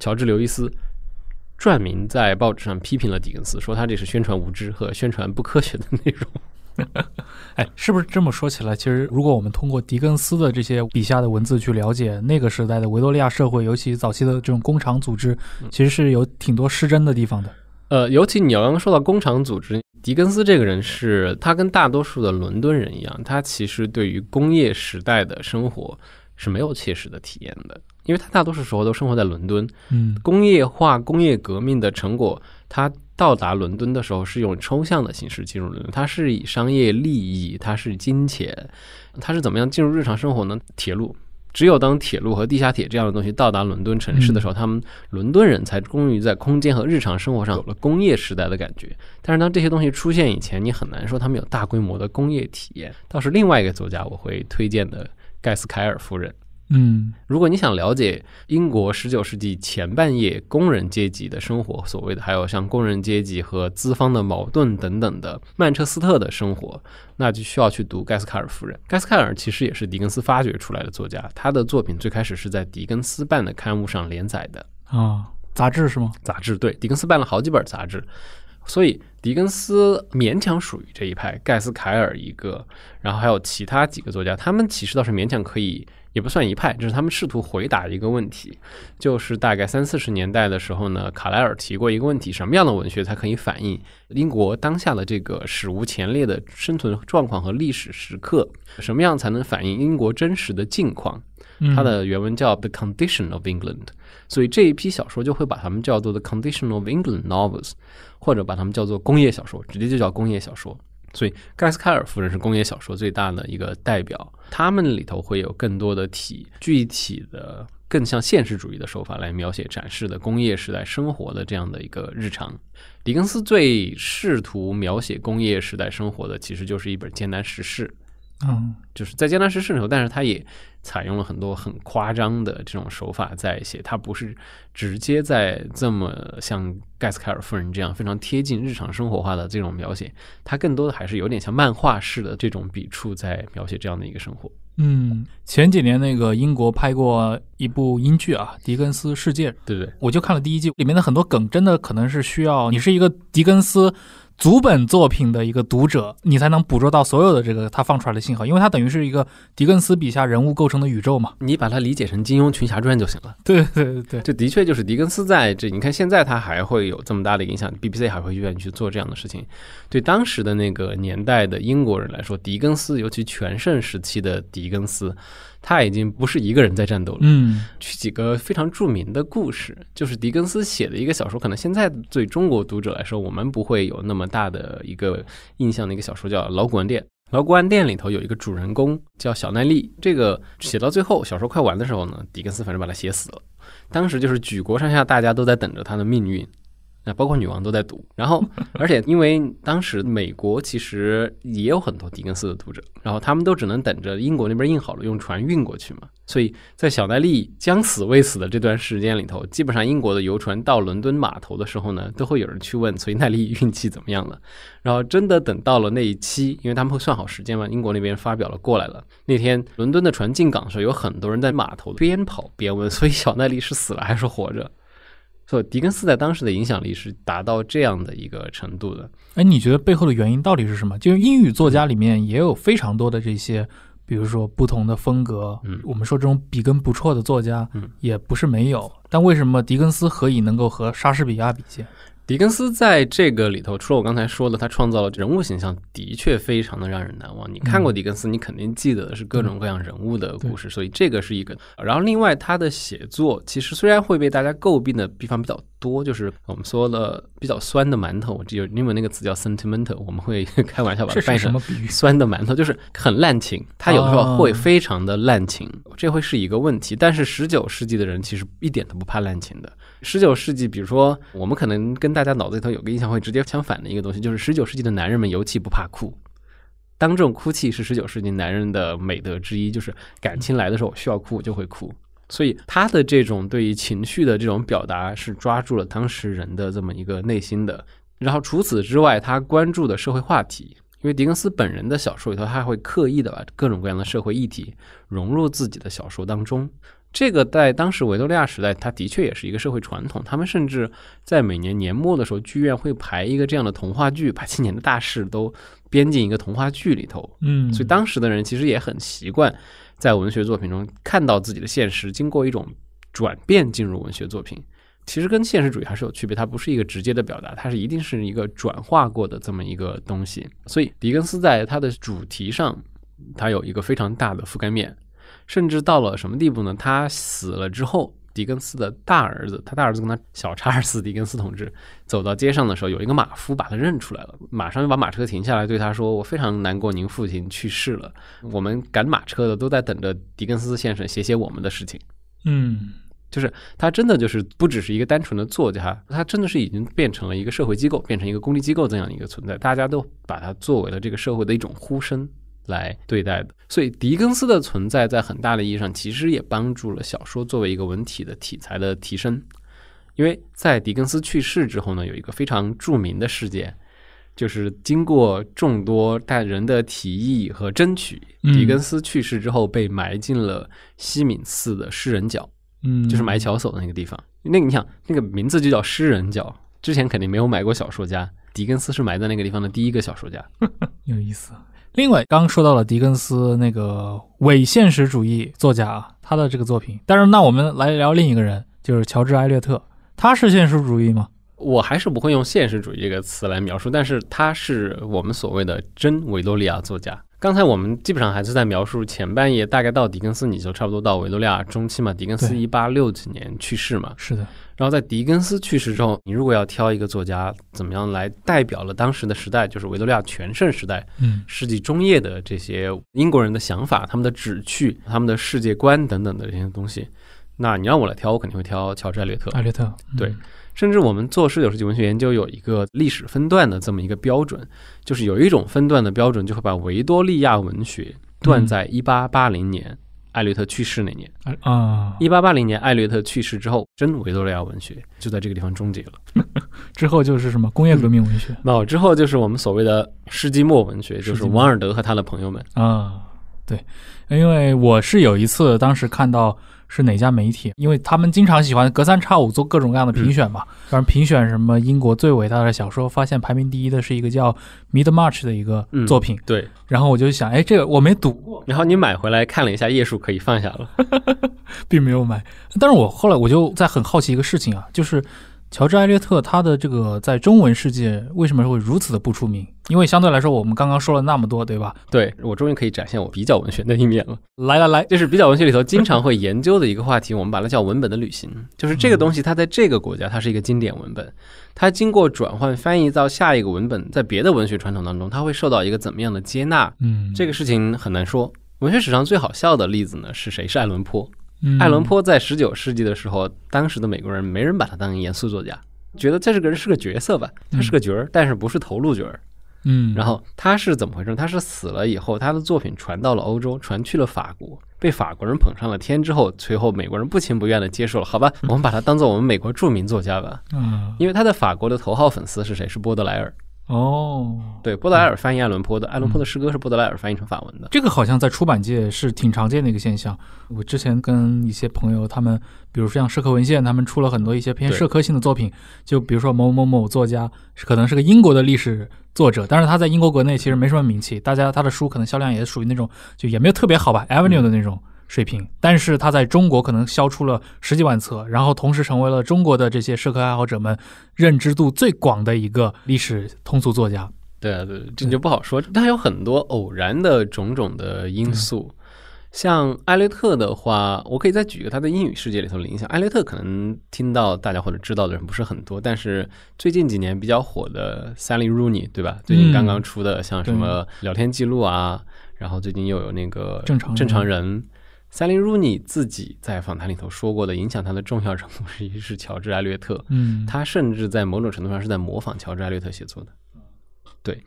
乔治·刘易斯撰名在报纸上批评了狄更斯，说他这是宣传无知和宣传不科学的内容。<laughs> 哎，是不是这么说起来？其实，如果我们通过狄更斯的这些笔下的文字去了解那个时代的维多利亚社会，尤其早期的这种工厂组织，其实是有挺多失真的地方的。呃，尤其你要刚说到工厂组织，狄更斯这个人是，他跟大多数的伦敦人一样，他其实对于工业时代的生活是没有切实的体验的，因为他大多数时候都生活在伦敦。嗯，工业化、工业革命的成果，他。到达伦敦的时候是用抽象的形式进入伦敦，它是以商业利益，它是金钱，它是怎么样进入日常生活呢？铁路只有当铁路和地下铁这样的东西到达伦敦城市的时候，他们伦敦人才终于在空间和日常生活上有了工业时代的感觉。但是当这些东西出现以前，你很难说他们有大规模的工业体验。倒是另外一个作家我会推荐的盖斯凯尔夫人。嗯，如果你想了解英国十九世纪前半叶工人阶级的生活，所谓的还有像工人阶级和资方的矛盾等等的曼彻斯特的生活，那就需要去读盖斯卡尔夫人。盖斯卡尔其实也是狄更斯发掘出来的作家，他的作品最开始是在狄更斯办的刊物上连载的啊，杂志是吗？杂志对，狄更斯办了好几本杂志，所以狄更斯勉强属于这一派。盖斯卡尔一个，然后还有其他几个作家，他们其实倒是勉强可以。也不算一派，这是他们试图回答一个问题，就是大概三四十年代的时候呢，卡莱尔提过一个问题：什么样的文学才可以反映英国当下的这个史无前例的生存状况和历史时刻？什么样才能反映英国真实的境况？它的原文叫《The Condition of England》，所以这一批小说就会把它们叫做 The Condition of England Novels，或者把它们叫做工业小说，直接就叫工业小说。所以，盖斯凯尔夫人是工业小说最大的一个代表。他们里头会有更多的体具体的、更像现实主义的手法来描写展示的工业时代生活的这样的一个日常。狄更斯最试图描写工业时代生活的，其实就是一本《艰难时事》。嗯，就是在加拿大时圣手，但是他也采用了很多很夸张的这种手法在写，他不是直接在这么像盖斯凯尔夫人这样非常贴近日常生活化的这种描写，他更多的还是有点像漫画式的这种笔触在描写这样的一个生活。嗯，前几年那个英国拍过一部英剧啊，《狄更斯世界》，对对，我就看了第一季，里面的很多梗真的可能是需要你是一个狄更斯。足本作品的一个读者，你才能捕捉到所有的这个他放出来的信号，因为它等于是一个狄更斯笔下人物构成的宇宙嘛。你把它理解成金庸群侠传就行了。对对对对，这的确就是狄更斯在这。你看现在他还会有这么大的影响，BBC 还会愿意去做这样的事情。对当时的那个年代的英国人来说，狄更斯，尤其全盛时期的狄更斯。他已经不是一个人在战斗了。嗯，举几个非常著名的故事，就是狄更斯写的一个小说，可能现在对中国读者来说，我们不会有那么大的一个印象的一个小说，叫《老古玩店》。《老古玩店里头有一个主人公叫小奈利，这个写到最后，小说快完的时候呢，狄更斯反正把他写死了。当时就是举国上下大家都在等着他的命运。那包括女王都在读，然后而且因为当时美国其实也有很多狄更斯的读者，然后他们都只能等着英国那边印好了用船运过去嘛，所以在小耐力将死未死的这段时间里头，基本上英国的游船到伦敦码头的时候呢，都会有人去问，所以奈利 <laughs> 运气怎么样了？然后真的等到了那一期，因为他们会算好时间嘛，英国那边发表了过来了，那天伦敦的船进港的时候，有很多人在码头边跑边问，所以小奈力是死了还是活着？所以狄更斯在当时的影响力是达到这样的一个程度的。哎，你觉得背后的原因到底是什么？就是英语作家里面也有非常多的这些，比如说不同的风格，嗯，我们说这种笔耕不辍的作家，嗯，也不是没有。但为什么狄更斯何以能够和莎士比亚比肩？狄更斯在这个里头，除了我刚才说的，他创造了人物形象，的确非常的让人难忘。你看过狄更斯，你肯定记得的是各种各样人物的故事，所以这个是一个。然后另外，他的写作其实虽然会被大家诟病的地方比较多，就是我们说了比较酸的馒头，就因为那个词叫 sentimental，我们会 <laughs> 开玩笑把翻译成酸的馒头，就是很滥情。他有的时候会非常的滥情，这会是一个问题。但是十九世纪的人其实一点都不怕滥情的。十九世纪，比如说，我们可能跟大家脑子里头有个印象会直接相反的一个东西，就是十九世纪的男人们尤其不怕哭，当众哭泣是十九世纪男人的美德之一，就是感情来的时候需要哭就会哭。所以他的这种对于情绪的这种表达是抓住了当时人的这么一个内心的。然后除此之外，他关注的社会话题，因为狄更斯本人的小说里头，他会刻意的把各种各样的社会议题融入自己的小说当中。这个在当时维多利亚时代，它的确也是一个社会传统。他们甚至在每年年末的时候，剧院会排一个这样的童话剧，把今年的大事都编进一个童话剧里头。嗯，所以当时的人其实也很习惯在文学作品中看到自己的现实，经过一种转变进入文学作品。其实跟现实主义还是有区别，它不是一个直接的表达，它是一定是一个转化过的这么一个东西。所以，狄更斯在他的主题上，他有一个非常大的覆盖面。甚至到了什么地步呢？他死了之后，狄更斯的大儿子，他大儿子跟他小查尔斯·狄更斯同志走到街上的时候，有一个马夫把他认出来了，马上就把马车停下来，对他说：“我非常难过，您父亲去世了。我们赶马车的都在等着狄更斯先生写写我们的事情。”嗯，就是他真的就是不只是一个单纯的作家，他真的是已经变成了一个社会机构，变成一个公立机构这样一个存在，大家都把它作为了这个社会的一种呼声。来对待，的。所以狄更斯的存在在很大的意义上其实也帮助了小说作为一个文体的题材的提升。因为在狄更斯去世之后呢，有一个非常著名的事件，就是经过众多大人的提议和争取，狄更斯去世之后被埋进了西敏寺的诗人角，嗯，就是埋乔叟那个地方。那个你想，那个名字就叫诗人角，之前肯定没有埋过小说家，狄更斯是埋在那个地方的第一个小说家，有意思。另外，刚说到了狄更斯那个伪现实主义作家啊，他的这个作品。但是，那我们来聊另一个人，就是乔治·艾略特，他是现实主义吗？我还是不会用现实主义这个词来描述，但是他是我们所谓的真维多利亚作家。刚才我们基本上还是在描述前半夜，大概到狄更斯，你就差不多到维多利亚中期嘛。狄更斯一八六几年去世嘛。是的。然后在狄更斯去世之后，你如果要挑一个作家，怎么样来代表了当时的时代，就是维多利亚全盛时代，嗯，世纪中叶的这些英国人的想法、他们的旨趣、他们的世界观等等的这些东西，那你让我来挑，我肯定会挑乔治·艾略特。艾略特，对。甚至我们做十九世纪文学研究有一个历史分段的这么一个标准，就是有一种分段的标准就会把维多利亚文学断在一八八零年艾略特去世那年啊，一八八零年艾略特去世之后，真维多利亚文学就在这个地方终结了，<laughs> 之后就是什么工业革命文学，哦，<laughs> 之后就是我们所谓的世纪末文学，就是王尔德和他的朋友们啊，对，因为我是有一次当时看到。是哪家媒体？因为他们经常喜欢隔三差五做各种各样的评选嘛，反正评选什么英国最伟大的小说，发现排名第一的是一个叫 Mid March 的一个作品。对，然后我就想，哎，这个我没读过。然后你买回来看了一下页数，可以放下了，<laughs> 并没有买。但是我后来我就在很好奇一个事情啊，就是。乔治·艾略特，他的这个在中文世界为什么会如此的不出名？因为相对来说，我们刚刚说了那么多，对吧？对，我终于可以展现我比较文学的一面了。来来来，就是比较文学里头经常会研究的一个话题，我们把它叫文本的旅行。<laughs> 就是这个东西，它在这个国家它是一个经典文本，它经过转换翻译到下一个文本，在别的文学传统当中，它会受到一个怎么样的接纳？嗯，这个事情很难说。文学史上最好笑的例子呢，是谁？是爱伦坡。爱伦坡在十九世纪的时候，当时的美国人没人把他当严肃作家，觉得这是个人是个角色吧，他是个角儿，但是不是头路角儿。嗯，然后他是怎么回事？他是死了以后，他的作品传到了欧洲，传去了法国，被法国人捧上了天之后，最后美国人不情不愿的接受了。好吧，我们把他当做我们美国著名作家吧。嗯，因为他在法国的头号粉丝是谁？是波德莱尔。哦，对，波德莱尔翻译艾伦坡的，艾伦坡的诗歌是波德莱尔翻译成法文的。这个好像在出版界是挺常见的一个现象。我之前跟一些朋友，他们比如说像社科文献，他们出了很多一些偏社科性的作品，就比如说某某某作家，可能是个英国的历史作者，但是他在英国国内其实没什么名气，大家他的书可能销量也属于那种就也没有特别好吧，Avenue 的那种。水平，但是他在中国可能销出了十几万册，然后同时成为了中国的这些社科爱好者们认知度最广的一个历史通俗作家。对啊，对，这就不好说，它有很多偶然的种种的因素。像艾略特的话，我可以再举一个他在英语世界里头的影响。艾略特可能听到大家或者知道的人不是很多，但是最近几年比较火的 s a l l y Rooney，对吧？最近刚刚出的，像什么聊天记录啊，然后最近又有那个正常正常人。塞林·鲁尼自己在访谈里头说过的影响他的重要人物之一是乔治·艾略特，嗯，他甚至在某种程度上是在模仿乔治·艾略特写作的，对，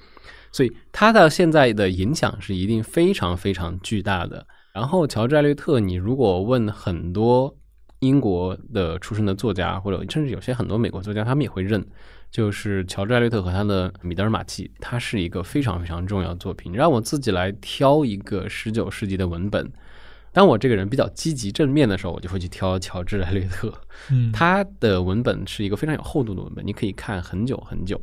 所以他的现在的影响是一定非常非常巨大的。然后，乔治·艾略特，你如果问很多英国的出身的作家，或者甚至有些很多美国作家，他们也会认，就是乔治·艾略特和他的《米德尔马契》，它是一个非常非常重要的作品。让我自己来挑一个十九世纪的文本。当我这个人比较积极正面的时候，我就会去挑乔治·艾略特，他的文本是一个非常有厚度的文本，你可以看很久很久。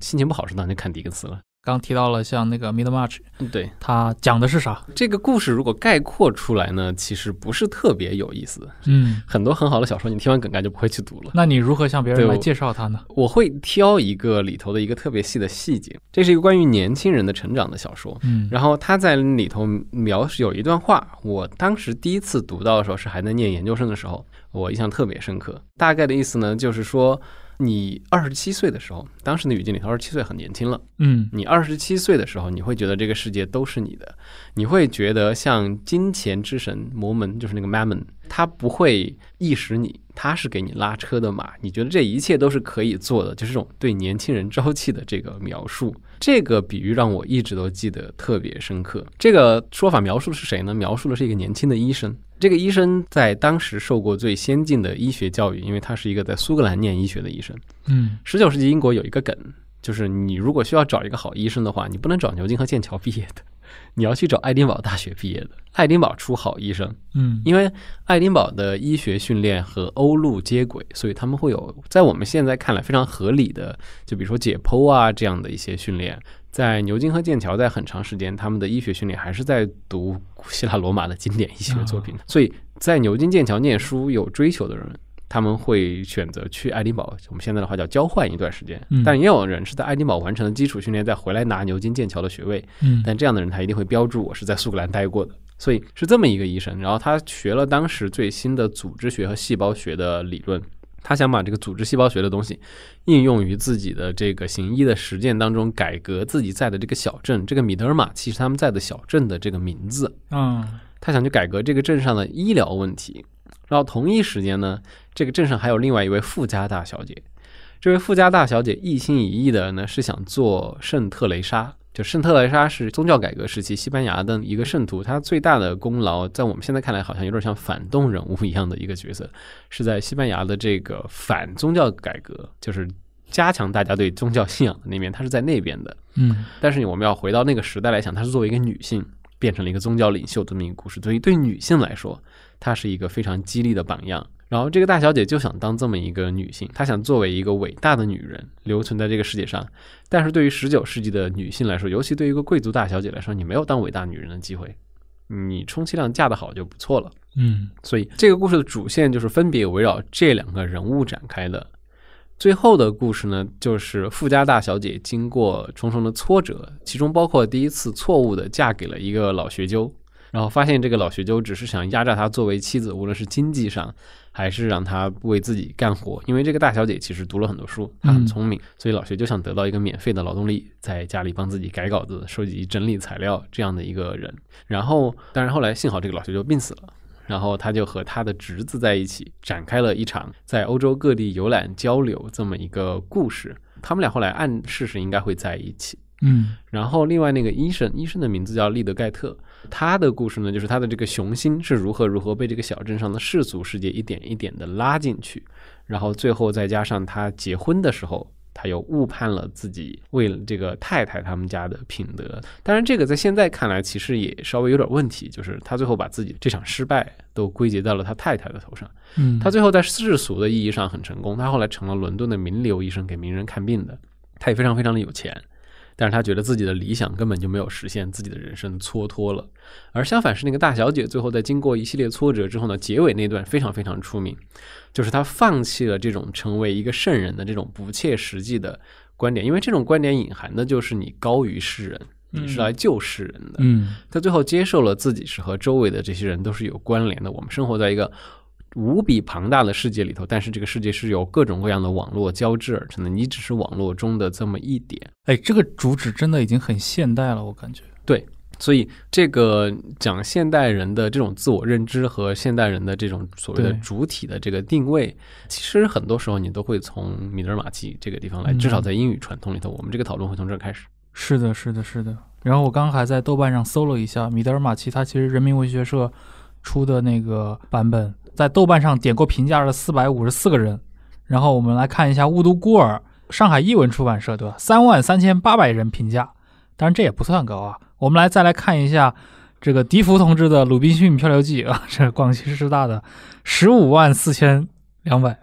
心情不好时，那就看狄更斯了。刚提到了像那个《m i d March》，对，他讲的是啥？这个故事如果概括出来呢，其实不是特别有意思。嗯，很多很好的小说，你听完梗概就不会去读了。那你如何向别人来介绍它呢？我会挑一个里头的一个特别细的细节。这是一个关于年轻人的成长的小说，嗯，然后他在里头描有一段话，我当时第一次读到的时候是还在念研究生的时候，我印象特别深刻。大概的意思呢，就是说。你二十七岁的时候，当时的语境里头，二十七岁很年轻了。嗯，你二十七岁的时候，你会觉得这个世界都是你的，你会觉得像金钱之神魔门，就是那个 Mammon，他不会意识你，他是给你拉车的马。你觉得这一切都是可以做的，就是这种对年轻人朝气的这个描述。这个比喻让我一直都记得特别深刻。这个说法描述的是谁呢？描述的是一个年轻的医生。这个医生在当时受过最先进的医学教育，因为他是一个在苏格兰念医学的医生。嗯，十九世纪英国有一个梗，就是你如果需要找一个好医生的话，你不能找牛津和剑桥毕业的，<laughs> 你要去找爱丁堡大学毕业的。爱丁堡出好医生，嗯，因为爱丁堡的医学训练和欧陆接轨，所以他们会有在我们现在看来非常合理的，就比如说解剖啊这样的一些训练。在牛津和剑桥，在很长时间，他们的医学训练还是在读古希腊、罗马的经典医学作品。所以在牛津、剑桥念书有追求的人，他们会选择去爱丁堡，我们现在的话叫交换一段时间。但也有人是在爱丁堡完成了基础训练，再回来拿牛津、剑桥的学位。但这样的人，他一定会标注我是在苏格兰待过的。所以是这么一个医生，然后他学了当时最新的组织学和细胞学的理论。他想把这个组织细胞学的东西应用于自己的这个行医的实践当中，改革自己在的这个小镇，这个米德尔玛其实他们在的小镇的这个名字，嗯，他想去改革这个镇上的医疗问题。然后同一时间呢，这个镇上还有另外一位富家大小姐，这位富家大小姐一心一意的呢是想做圣特雷莎。就圣特雷莎是宗教改革时期西班牙的一个圣徒，他最大的功劳，在我们现在看来好像有点像反动人物一样的一个角色，是在西班牙的这个反宗教改革，就是加强大家对宗教信仰的那面，他是在那边的。嗯，但是我们要回到那个时代来想，她是作为一个女性变成了一个宗教领袖这么一个故事，所以对女性来说，她是一个非常激励的榜样。然后这个大小姐就想当这么一个女性，她想作为一个伟大的女人留存在这个世界上。但是对于十九世纪的女性来说，尤其对一个贵族大小姐来说，你没有当伟大女人的机会，你充其量嫁得好就不错了。嗯，所以这个故事的主线就是分别围绕这两个人物展开的。最后的故事呢，就是富家大小姐经过重重的挫折，其中包括第一次错误的嫁给了一个老学究。然后发现这个老学究只是想压榨他作为妻子，无论是经济上还是让他为自己干活。因为这个大小姐其实读了很多书，她很聪明，所以老学究想得到一个免费的劳动力，在家里帮自己改稿子、收集整理材料这样的一个人。然后，但是后来幸好这个老学究病死了，然后他就和他的侄子在一起，展开了一场在欧洲各地游览交流这么一个故事。他们俩后来暗示是应该会在一起。嗯，然后另外那个医生，医生的名字叫利德盖特。他的故事呢，就是他的这个雄心是如何如何被这个小镇上的世俗世界一点一点的拉进去，然后最后再加上他结婚的时候，他又误判了自己为了这个太太他们家的品德。当然，这个在现在看来其实也稍微有点问题，就是他最后把自己这场失败都归结到了他太太的头上。嗯，他最后在世俗的意义上很成功，他后来成了伦敦的名流医生，给名人看病的，他也非常非常的有钱。但是他觉得自己的理想根本就没有实现，自己的人生蹉跎了，而相反是那个大小姐，最后在经过一系列挫折之后呢，结尾那段非常非常出名，就是她放弃了这种成为一个圣人的这种不切实际的观点，因为这种观点隐含的就是你高于世人，你是来救世人的。嗯，她最后接受了自己是和周围的这些人都是有关联的，我们生活在一个。无比庞大的世界里头，但是这个世界是由各种各样的网络交织而成的，你只是网络中的这么一点。哎，这个主旨真的已经很现代了，我感觉。对，所以这个讲现代人的这种自我认知和现代人的这种所谓的主体的这个定位，其实很多时候你都会从米德尔马奇这个地方来，至少在英语传统里头，我们这个讨论会从这儿开始。是的，是的，是的。然后我刚还在豆瓣上搜了一下米德尔马奇，他其实人民文学社出的那个版本。在豆瓣上点过评价的四百五十四个人，然后我们来看一下《雾都孤儿》，上海译文出版社，对吧？三万三千八百人评价，当然这也不算高啊。我们来再来看一下这个笛福同志的《鲁滨逊漂流记》啊，这广西师大的十五万四千两百。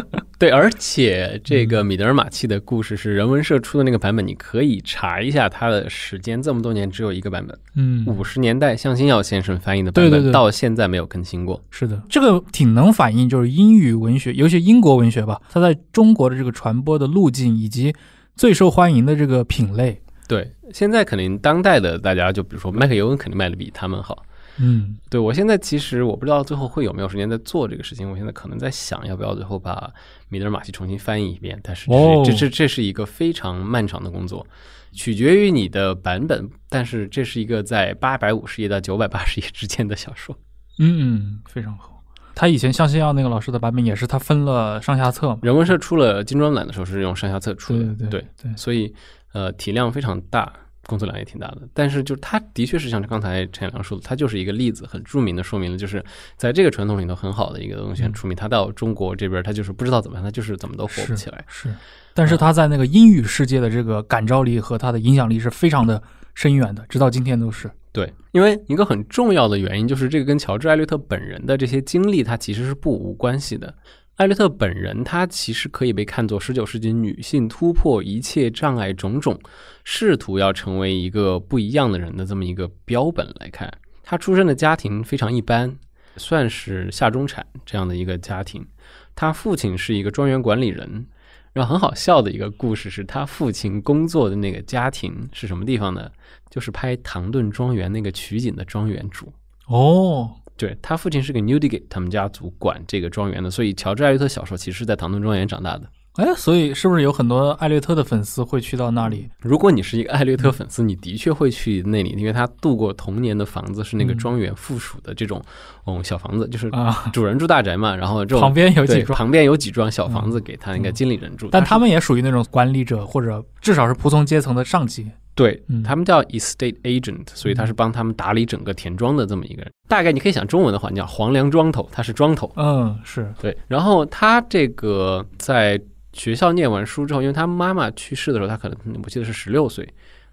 <laughs> 对，而且这个米德尔马契的故事是人文社出的那个版本，你可以查一下它的时间，这么多年只有一个版本，嗯，五十年代向新耀先生翻译的版本，到现在没有更新过。是的，这个挺能反映，就是英语文学，尤其英国文学吧，它在中国的这个传播的路径以及最受欢迎的这个品类。对，现在肯定当代的大家，就比如说麦克尤恩，肯定卖的比他们好。嗯，对我现在其实我不知道最后会有没有时间在做这个事情。我现在可能在想，要不要最后把《米德尔马西重新翻译一遍。但是，这这这是一个非常漫长的工作，取决于你的版本。但是，这是一个在八百五十页到九百八十页之间的小说。嗯，非常好。他以前向新耀那个老师的版本也是，他分了上下册人文社出了精装版的时候是用上下册出的，对对对，所以呃体量非常大。工作量也挺大的，但是就是他的确是像刚才陈彦良说的，他就是一个例子，很著名的说明了，就是在这个传统里头很好的一个东西，很出名。他到中国这边，他就是不知道怎么样，他就是怎么都火不起来。是，但是他在那个英语世界的这个感召力和他的影响力是非常的深远的，直到今天都是。对，因为一个很重要的原因就是这个跟乔治艾略特本人的这些经历，他其实是不无关系的。艾略特本人，他其实可以被看作十九世纪女性突破一切障碍、种种试图要成为一个不一样的人的这么一个标本来看。他出生的家庭非常一般，算是下中产这样的一个家庭。他父亲是一个庄园管理人。然后很好笑的一个故事是，他父亲工作的那个家庭是什么地方呢？就是拍《唐顿庄园》那个取景的庄园主哦。对他父亲是个 Newdigate 他们家族管这个庄园的，所以乔治艾略特小时候其实是在唐顿庄园长大的。哎，所以是不是有很多艾略特的粉丝会去到那里？如果你是一个艾略特粉丝，你的确会去那里，因为他度过童年的房子是那个庄园附属的这种嗯小房子，就是啊，主人住大宅嘛，然后旁边有几旁边有几幢小房子给他那个经理人住，但他们也属于那种管理者或者至少是仆从阶层的上级。对，他们叫 estate agent，所以他是帮他们打理整个田庄的这么一个人。大概你可以想中文的话，你叫黄梁庄头，他是庄头。嗯，是对。然后他这个在学校念完书之后，因为他妈妈去世的时候，他可能我记得是十六岁，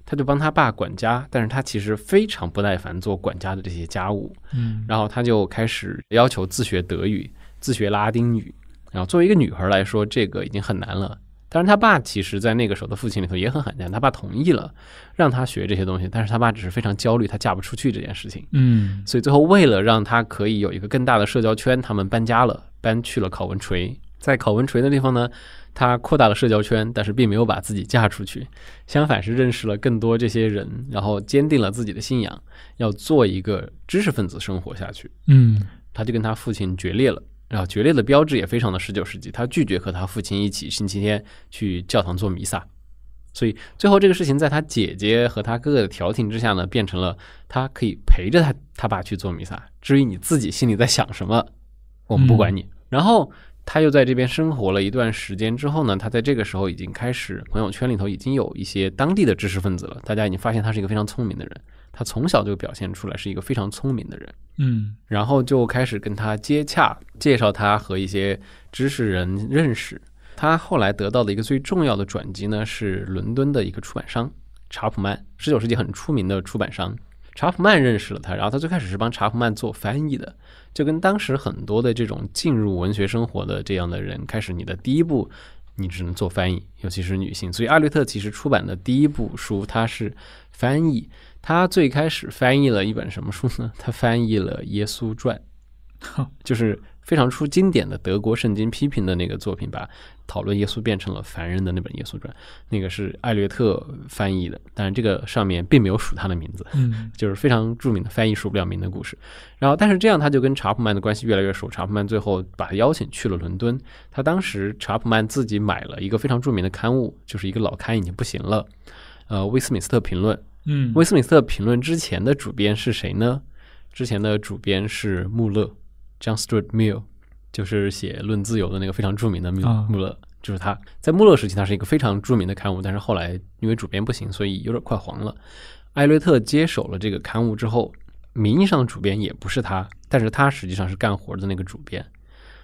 他就帮他爸管家。但是他其实非常不耐烦做管家的这些家务。嗯，然后他就开始要求自学德语、自学拉丁语。然后作为一个女孩来说，这个已经很难了。但是他爸其实，在那个时候的父亲里头也很罕见。他爸同意了让他学这些东西，但是他爸只是非常焦虑，他嫁不出去这件事情。嗯，所以最后为了让他可以有一个更大的社交圈，他们搬家了，搬去了考文垂。在考文垂的地方呢，他扩大了社交圈，但是并没有把自己嫁出去，相反是认识了更多这些人，然后坚定了自己的信仰，要做一个知识分子生活下去。嗯，他就跟他父亲决裂了。然后决裂的标志也非常的十九世纪，他拒绝和他父亲一起星期天去教堂做弥撒，所以最后这个事情在他姐姐和他哥哥的调停之下呢，变成了他可以陪着他他爸去做弥撒。至于你自己心里在想什么，我们不管你。然后他又在这边生活了一段时间之后呢，他在这个时候已经开始朋友圈里头已经有一些当地的知识分子了，大家已经发现他是一个非常聪明的人。他从小就表现出来是一个非常聪明的人，嗯，然后就开始跟他接洽，介绍他和一些知识人认识。他后来得到的一个最重要的转机呢，是伦敦的一个出版商查普曼，十九世纪很出名的出版商查普曼认识了他。然后他最开始是帮查普曼做翻译的，就跟当时很多的这种进入文学生活的这样的人，开始你的第一步，你只能做翻译，尤其是女性。所以艾略特其实出版的第一部书，它是翻译。他最开始翻译了一本什么书呢？<laughs> 他翻译了《耶稣传》，<laughs> 就是非常出经典的德国圣经批评的那个作品，把讨论耶稣变成了凡人的那本《耶稣传》，那个是艾略特翻译的。但是这个上面并没有署他的名字，嗯，就是非常著名的翻译署不了名的故事。然后，但是这样他就跟查普曼的关系越来越熟，查普曼最后把他邀请去了伦敦。他当时查普曼自己买了一个非常著名的刊物，就是一个老刊已经不行了，呃，《威斯敏斯特评论》。嗯，威斯敏斯特评论之前的主编是谁呢？之前的主编是穆勒，John Stuart Mill，就是写《论自由》的那个非常著名的穆穆勒，就是他在穆勒时期，他是一个非常著名的刊物，但是后来因为主编不行，所以有点快黄了。艾略特接手了这个刊物之后，名义上主编也不是他，但是他实际上是干活的那个主编，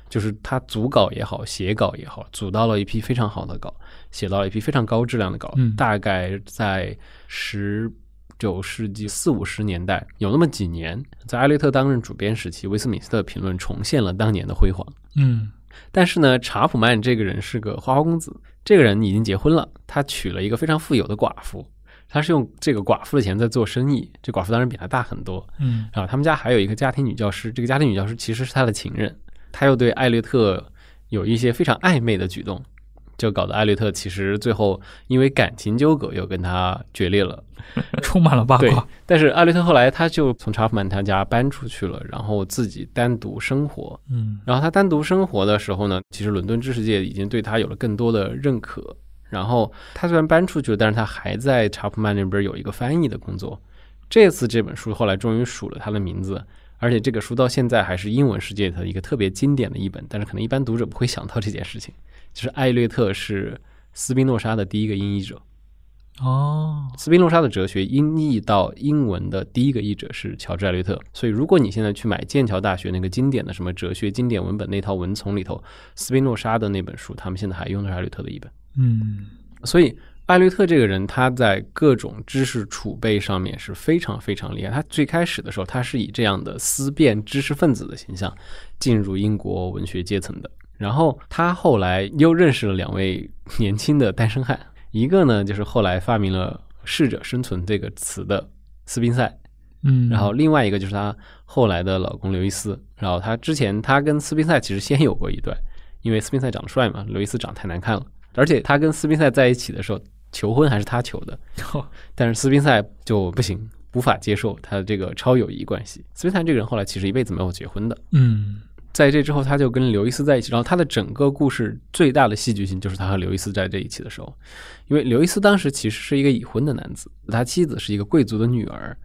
就是他组稿也好，写稿也好，组到了一批非常好的稿。写到了一批非常高质量的稿，大概在十九世纪四五十年代，有那么几年，在埃略特担任主编时期，《威斯敏斯特评论》重现了当年的辉煌。嗯，但是呢，查普曼这个人是个花花公子，这个人已经结婚了，他娶了一个非常富有的寡妇，他是用这个寡妇的钱在做生意。这寡妇当然比他大很多，嗯，啊，他们家还有一个家庭女教师，这个家庭女教师其实是他的情人，他又对艾略特有一些非常暧昧的举动。就搞得艾略特其实最后因为感情纠葛又跟他决裂了，<laughs> 充满了八卦。但是艾略特后来他就从查普曼他家搬出去了，然后自己单独生活。嗯，然后他单独生活的时候呢，其实伦敦知识界已经对他有了更多的认可。然后他虽然搬出去了，但是他还在查普曼那边有一个翻译的工作。这次这本书后来终于署了他的名字。而且这个书到现在还是英文世界的一个特别经典的译本，但是可能一般读者不会想到这件事情，就是艾略特是斯宾诺莎的第一个音译者。哦，斯宾诺莎的哲学音译到英文的第一个译者是乔治艾略特，所以如果你现在去买剑桥大学那个经典的什么哲学经典文本那套文丛里头斯宾诺莎的那本书，他们现在还用的是艾略特的译本。嗯，所以。艾略特这个人，他在各种知识储备上面是非常非常厉害。他最开始的时候，他是以这样的思辨知识分子的形象进入英国文学阶层的。然后他后来又认识了两位年轻的单身汉，一个呢就是后来发明了“适者生存”这个词的斯宾塞，嗯，然后另外一个就是他后来的老公刘易斯。然后他之前他跟斯宾塞其实先有过一段，因为斯宾塞长得帅嘛，刘易斯长得太难看了。而且他跟斯宾塞在一起的时候。求婚还是他求的，但是斯宾塞就不行，无法接受他的这个超友谊关系。斯宾塞这个人后来其实一辈子没有结婚的，嗯，在这之后他就跟刘易斯在一起，然后他的整个故事最大的戏剧性就是他和刘易斯在这一起的时候，因为刘易斯当时其实是一个已婚的男子，他妻子是一个贵族的女儿，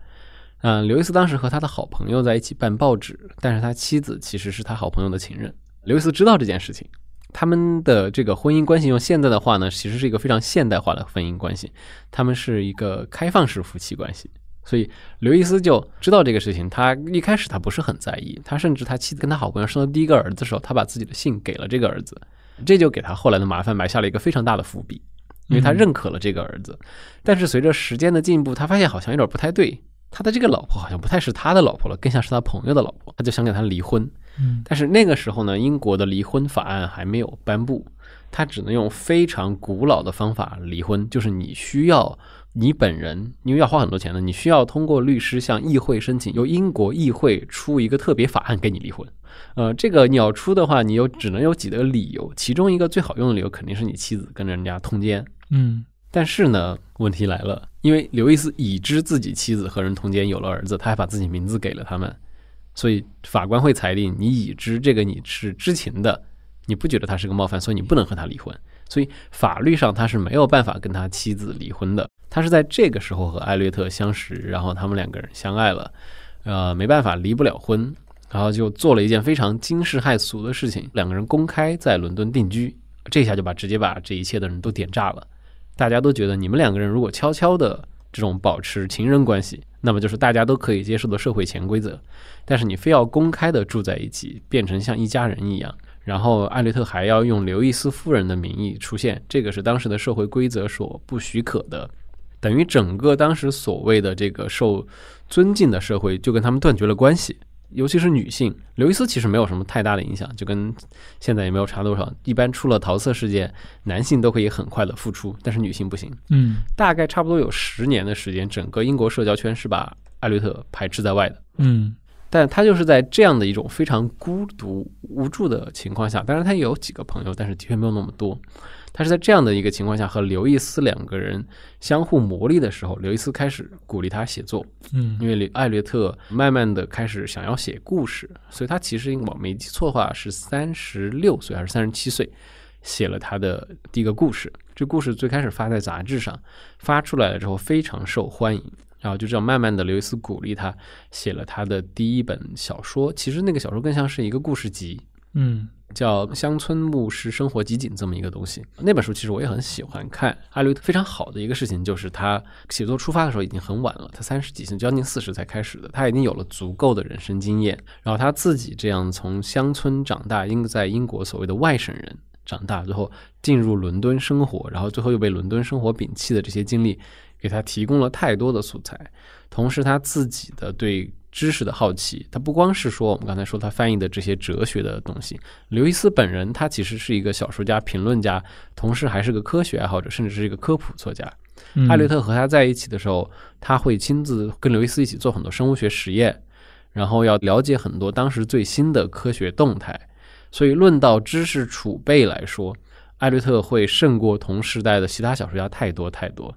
嗯，刘易斯当时和他的好朋友在一起办报纸，但是他妻子其实是他好朋友的情人，刘易斯知道这件事情。他们的这个婚姻关系，用现在的话呢，其实是一个非常现代化的婚姻关系。他们是一个开放式夫妻关系，所以刘易斯就知道这个事情。他一开始他不是很在意，他甚至他妻子跟他好朋友生了第一个儿子的时候，他把自己的姓给了这个儿子，这就给他后来的麻烦埋下了一个非常大的伏笔，因为他认可了这个儿子。但是随着时间的进步，他发现好像有点不太对，他的这个老婆好像不太是他的老婆了，更像是他朋友的老婆，他就想跟他离婚。嗯，但是那个时候呢，英国的离婚法案还没有颁布，他只能用非常古老的方法离婚，就是你需要你本人，因为要花很多钱呢，你需要通过律师向议会申请，由英国议会出一个特别法案给你离婚。呃，这个你要出的话，你有只能有几个理由，其中一个最好用的理由肯定是你妻子跟着人家通奸。嗯，但是呢，问题来了，因为刘易斯已知自己妻子和人通奸有了儿子，他还把自己名字给了他们。所以法官会裁定你已知这个你是知情的，你不觉得他是个冒犯，所以你不能和他离婚。所以法律上他是没有办法跟他妻子离婚的。他是在这个时候和艾略特相识，然后他们两个人相爱了，呃，没办法离不了婚，然后就做了一件非常惊世骇俗的事情，两个人公开在伦敦定居，这下就把直接把这一切的人都点炸了。大家都觉得你们两个人如果悄悄的。这种保持情人关系，那么就是大家都可以接受的社会潜规则。但是你非要公开的住在一起，变成像一家人一样，然后艾略特还要用刘易斯夫人的名义出现，这个是当时的社会规则所不许可的，等于整个当时所谓的这个受尊敬的社会就跟他们断绝了关系。尤其是女性，刘易斯其实没有什么太大的影响，就跟现在也没有差多少。一般出了桃色事件，男性都可以很快的复出，但是女性不行。嗯，大概差不多有十年的时间，整个英国社交圈是把艾略特排斥在外的。嗯，但他就是在这样的一种非常孤独无助的情况下，当然他也有几个朋友，但是的确没有那么多。他是在这样的一个情况下和刘易斯两个人相互磨砺的时候，刘易斯开始鼓励他写作。嗯，因为艾略特慢慢的开始想要写故事，所以他其实我没记错的话是三十六岁还是三十七岁，写了他的第一个故事。这故事最开始发在杂志上，发出来了之后非常受欢迎，然后就这样慢慢的刘易斯鼓励他写了他的第一本小说。其实那个小说更像是一个故事集。嗯，叫《乡村牧师生活集锦》这么一个东西，那本书其实我也很喜欢看。阿驴非常好的一个事情就是，他写作出发的时候已经很晚了，他三十几岁，将近四十才开始的，他已经有了足够的人生经验。然后他自己这样从乡村长大，该在英国所谓的外省人长大，最后进入伦敦生活，然后最后又被伦敦生活摒弃的这些经历，给他提供了太多的素材。同时，他自己的对。知识的好奇，他不光是说我们刚才说他翻译的这些哲学的东西。刘易斯本人他其实是一个小说家、评论家，同时还是个科学爱好者，甚至是一个科普作家。艾略特和他在一起的时候，他会亲自跟刘易斯一起做很多生物学实验，然后要了解很多当时最新的科学动态。所以，论到知识储备来说，艾略特会胜过同时代的其他小说家太多太多。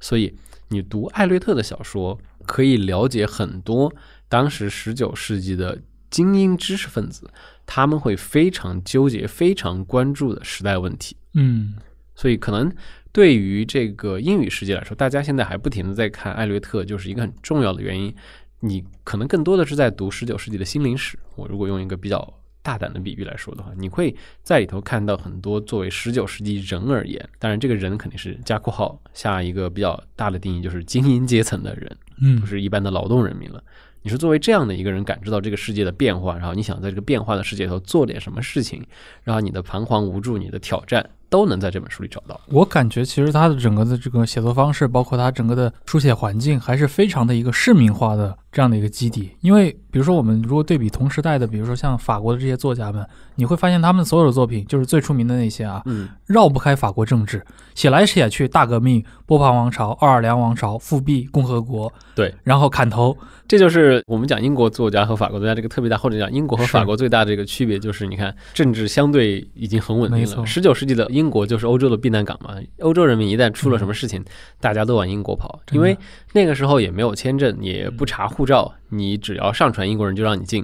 所以，你读艾略特的小说，可以了解很多。当时十九世纪的精英知识分子，他们会非常纠结、非常关注的时代问题。嗯，所以可能对于这个英语世界来说，大家现在还不停的在看艾略特，就是一个很重要的原因。你可能更多的是在读十九世纪的心灵史。我如果用一个比较大胆的比喻来说的话，你会在里头看到很多作为十九世纪人而言，当然这个人肯定是加括号下一个比较大的定义，就是精英阶层的人，嗯，不是一般的劳动人民了。你是作为这样的一个人感知到这个世界的变化，然后你想在这个变化的世界头做点什么事情，然后你的彷徨无助，你的挑战。都能在这本书里找到。我感觉其实他的整个的这个写作方式，包括他整个的书写环境，还是非常的一个市民化的这样的一个基底。因为比如说，我们如果对比同时代的，比如说像法国的这些作家们，你会发现他们所有的作品，就是最出名的那些啊，绕不开法国政治，写来写去大革命、波旁王朝、奥尔良王朝、复辟、共和国，对，然后砍头，这就是我们讲英国作家和法国作家这个特别大，或者讲英国和法国最大的一个区别就是，你看政治相对已经很稳定了，十九世纪的。英国就是欧洲的避难港嘛，欧洲人民一旦出了什么事情，大家都往英国跑，因为那个时候也没有签证，也不查护照，你只要上传英国人就让你进，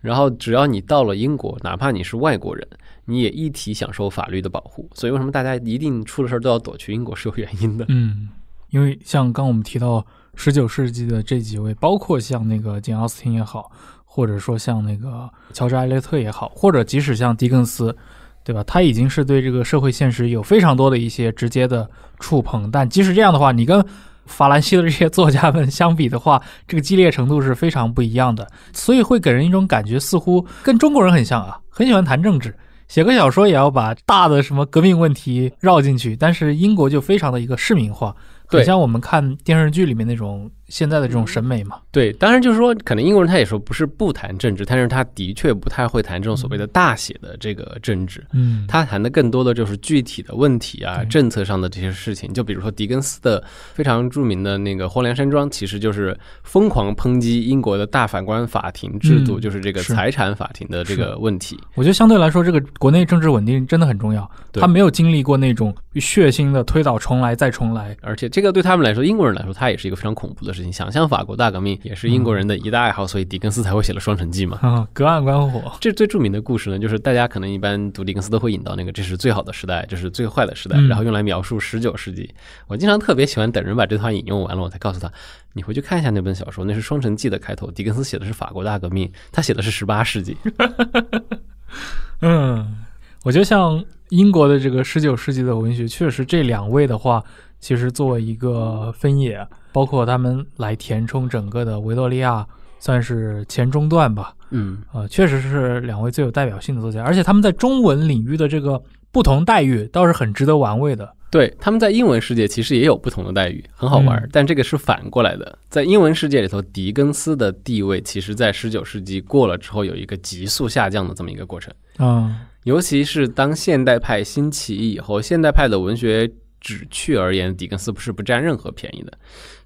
然后只要你到了英国，哪怕你是外国人，你也一体享受法律的保护。所以为什么大家一定出了事儿都要躲去英国是有原因的。嗯，因为像刚我们提到十九世纪的这几位，包括像那个简·奥斯汀也好，或者说像那个乔治·艾略特也好，或者即使像狄更斯。对吧？他已经是对这个社会现实有非常多的一些直接的触碰，但即使这样的话，你跟法兰西的这些作家们相比的话，这个激烈程度是非常不一样的，所以会给人一种感觉，似乎跟中国人很像啊，很喜欢谈政治，写个小说也要把大的什么革命问题绕进去。但是英国就非常的一个市民化，很像我们看电视剧里面那种。现在的这种审美嘛，对，当然就是说，可能英国人他也说不是不谈政治，但是他的确不太会谈这种所谓的大写的这个政治，嗯，他谈的更多的就是具体的问题啊，政策上的这些事情。就比如说狄更斯的非常著名的那个《荒凉山庄》，其实就是疯狂抨击英国的大法官法庭制度，就是这个财产法庭的这个问题。我觉得相对来说，这个国内政治稳定真的很重要，他没有经历过那种血腥的推倒重来再重来，而且这个对他们来说，英国人来说，他也是一个非常恐怖的。事情想象法国大革命也是英国人的一大爱好，所以狄更斯才会写了《双城记》嘛。啊、隔岸观火，这最著名的故事呢，就是大家可能一般读狄更斯都会引到那个“这是最好的时代，这是最坏的时代”，然后用来描述十九世纪。我经常特别喜欢等人把这段引用完了，我才告诉他：“你回去看一下那本小说，那是《双城记》的开头。狄更斯写的是法国大革命，他写的是十八世纪。<laughs> ”嗯，我觉得像英国的这个十九世纪的文学，确实这两位的话，其实作为一个分野。包括他们来填充整个的维多利亚，算是前中段吧。嗯，呃，确实是两位最有代表性的作家，而且他们在中文领域的这个不同待遇，倒是很值得玩味的。对，他们在英文世界其实也有不同的待遇，很好玩。但这个是反过来的，在英文世界里头，狄更斯的地位，其实在十九世纪过了之后，有一个急速下降的这么一个过程。嗯，尤其是当现代派兴起以后，现代派的文学。只去而言，狄更斯不是不占任何便宜的，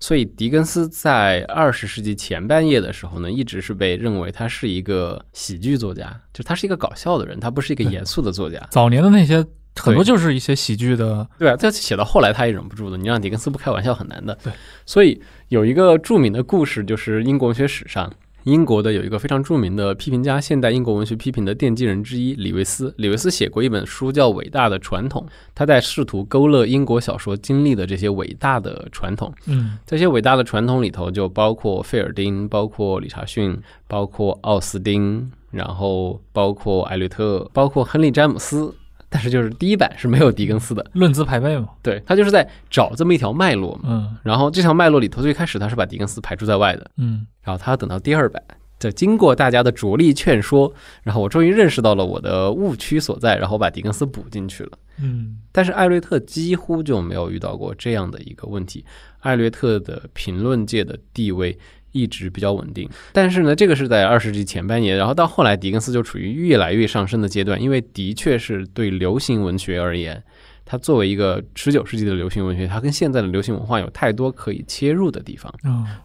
所以狄更斯在二十世纪前半叶的时候呢，一直是被认为他是一个喜剧作家，就他是一个搞笑的人，他不是一个严肃的作家。早年的那些很多就是一些喜剧的，对。但写到后来，他也忍不住的，你让狄更斯不开玩笑很难的。对，所以有一个著名的故事，就是英国文学史上。英国的有一个非常著名的批评家，现代英国文学批评的奠基人之一，李维斯。李维斯写过一本书叫《伟大的传统》，他在试图勾勒英国小说经历的这些伟大的传统。嗯，在这些伟大的传统里头，就包括费尔丁，包括理查逊，包括奥斯丁，然后包括艾略特，包括亨利·詹姆斯。但是就是第一版是没有狄更斯的，论资排辈嘛。对他就是在找这么一条脉络嘛。嗯，然后这条脉络里头，最开始他是把狄更斯排除在外的。嗯，然后他等到第二版，在经过大家的着力劝说，然后我终于认识到了我的误区所在，然后把狄更斯补进去了。嗯，但是艾略特几乎就没有遇到过这样的一个问题，艾略特的评论界的地位。一直比较稳定，但是呢，这个是在二十世纪前半年，然后到后来，狄更斯就处于越来越上升的阶段，因为的确是对流行文学而言，它作为一个十九世纪的流行文学，它跟现在的流行文化有太多可以切入的地方，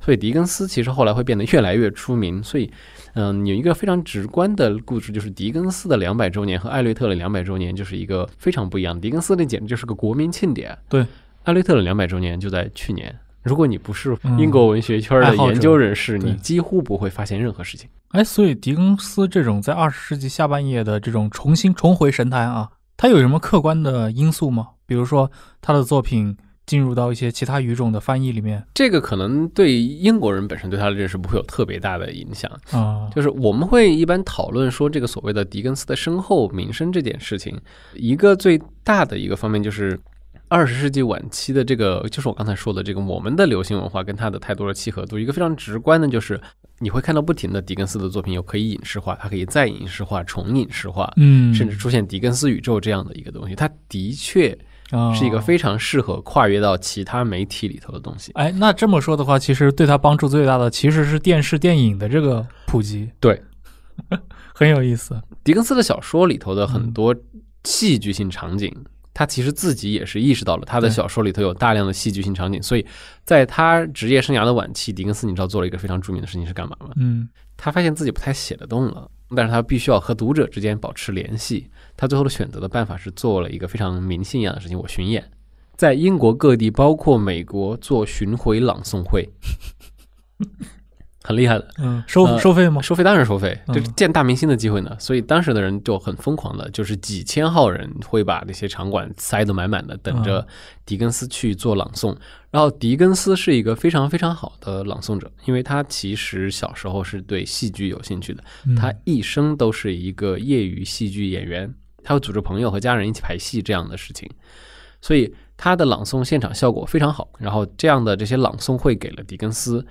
所以狄更斯其实后来会变得越来越出名。所以，嗯，有一个非常直观的故事，就是狄更斯的两百周年和艾略特的两百周年就是一个非常不一样的。狄更斯那简直就是个国民庆典，对，艾略特的两百周年就在去年。如果你不是英国文学圈的研究人士，你几乎不会发现任何事情。哎，所以狄更斯这种在二十世纪下半叶的这种重新重回神坛啊，他有什么客观的因素吗？比如说他的作品进入到一些其他语种的翻译里面，这个可能对英国人本身对他的认识不会有特别大的影响啊。就是我们会一般讨论说这个所谓的狄更斯的身后名声这件事情，一个最大的一个方面就是。二十世纪晚期的这个，就是我刚才说的这个，我们的流行文化跟他的太多的契合度，一个非常直观的，就是你会看到不停的狄更斯的作品，可以影视化，它可以再影视化，重影视化，嗯，甚至出现狄更斯宇宙这样的一个东西，它的确是一个非常适合跨越到其他媒体里头的东西。哎，那这么说的话，其实对他帮助最大的，其实是电视电影的这个普及，对，<laughs> 很有意思。狄更斯的小说里头的很多戏剧性场景。他其实自己也是意识到了，他的小说里头有大量的戏剧性场景，所以在他职业生涯的晚期，狄更斯你知道做了一个非常著名的事情是干嘛吗？嗯，他发现自己不太写得动了，但是他必须要和读者之间保持联系，他最后的选择的办法是做了一个非常明星一样的事情，我巡演，在英国各地，包括美国做巡回朗诵会。<laughs> 很厉害的，嗯，收收费吗？收费当然收费，就是见大明星的机会呢。所以当时的人就很疯狂的，就是几千号人会把那些场馆塞得满满的，等着狄更斯去做朗诵。然后狄更斯是一个非常非常好的朗诵者，因为他其实小时候是对戏剧有兴趣的，他一生都是一个业余戏剧演员，他会组织朋友和家人一起排戏这样的事情，所以他的朗诵现场效果非常好。然后这样的这些朗诵会给了狄更斯。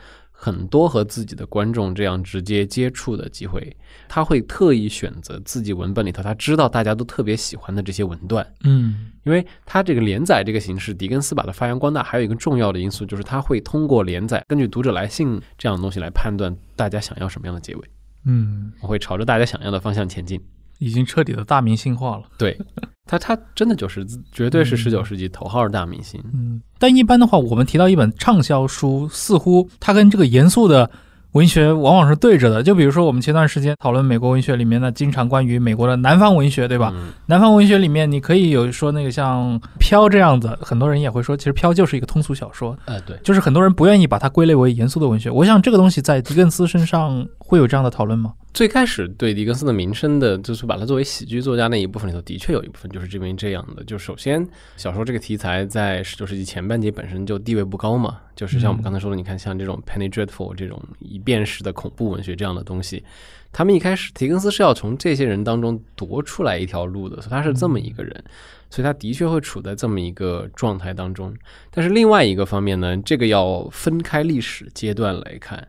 很多和自己的观众这样直接接触的机会，他会特意选择自己文本里头他知道大家都特别喜欢的这些文段，嗯，因为他这个连载这个形式，狄更斯把它发扬光大，还有一个重要的因素就是他会通过连载，根据读者来信这样的东西来判断大家想要什么样的结尾，嗯，我会朝着大家想要的方向前进。已经彻底的大明星化了，对他，他真的就是，绝对是十九世纪头号大明星。嗯，但一般的话，我们提到一本畅销书，似乎它跟这个严肃的文学往往是对着的。就比如说，我们前段时间讨论美国文学里面呢，经常关于美国的南方文学，对吧？南方文学里面，你可以有说那个像《飘》这样子，很多人也会说，其实《飘》就是一个通俗小说。呃，对，就是很多人不愿意把它归类为严肃的文学。我想这个东西在狄更斯身上。会有这样的讨论吗？最开始对狄更斯的名声的，就是把他作为喜剧作家那一部分里头，的确有一部分就是这边这样的。就首先，小说这个题材在十九世纪前半截本身就地位不高嘛。就是像我们刚才说的，你看像这种《Penny Dreadful》这种以变式的恐怖文学这样的东西，他们一开始，狄更斯是要从这些人当中夺出来一条路的。他是这么一个人，所以他的确会处在这么一个状态当中。但是另外一个方面呢，这个要分开历史阶段来看。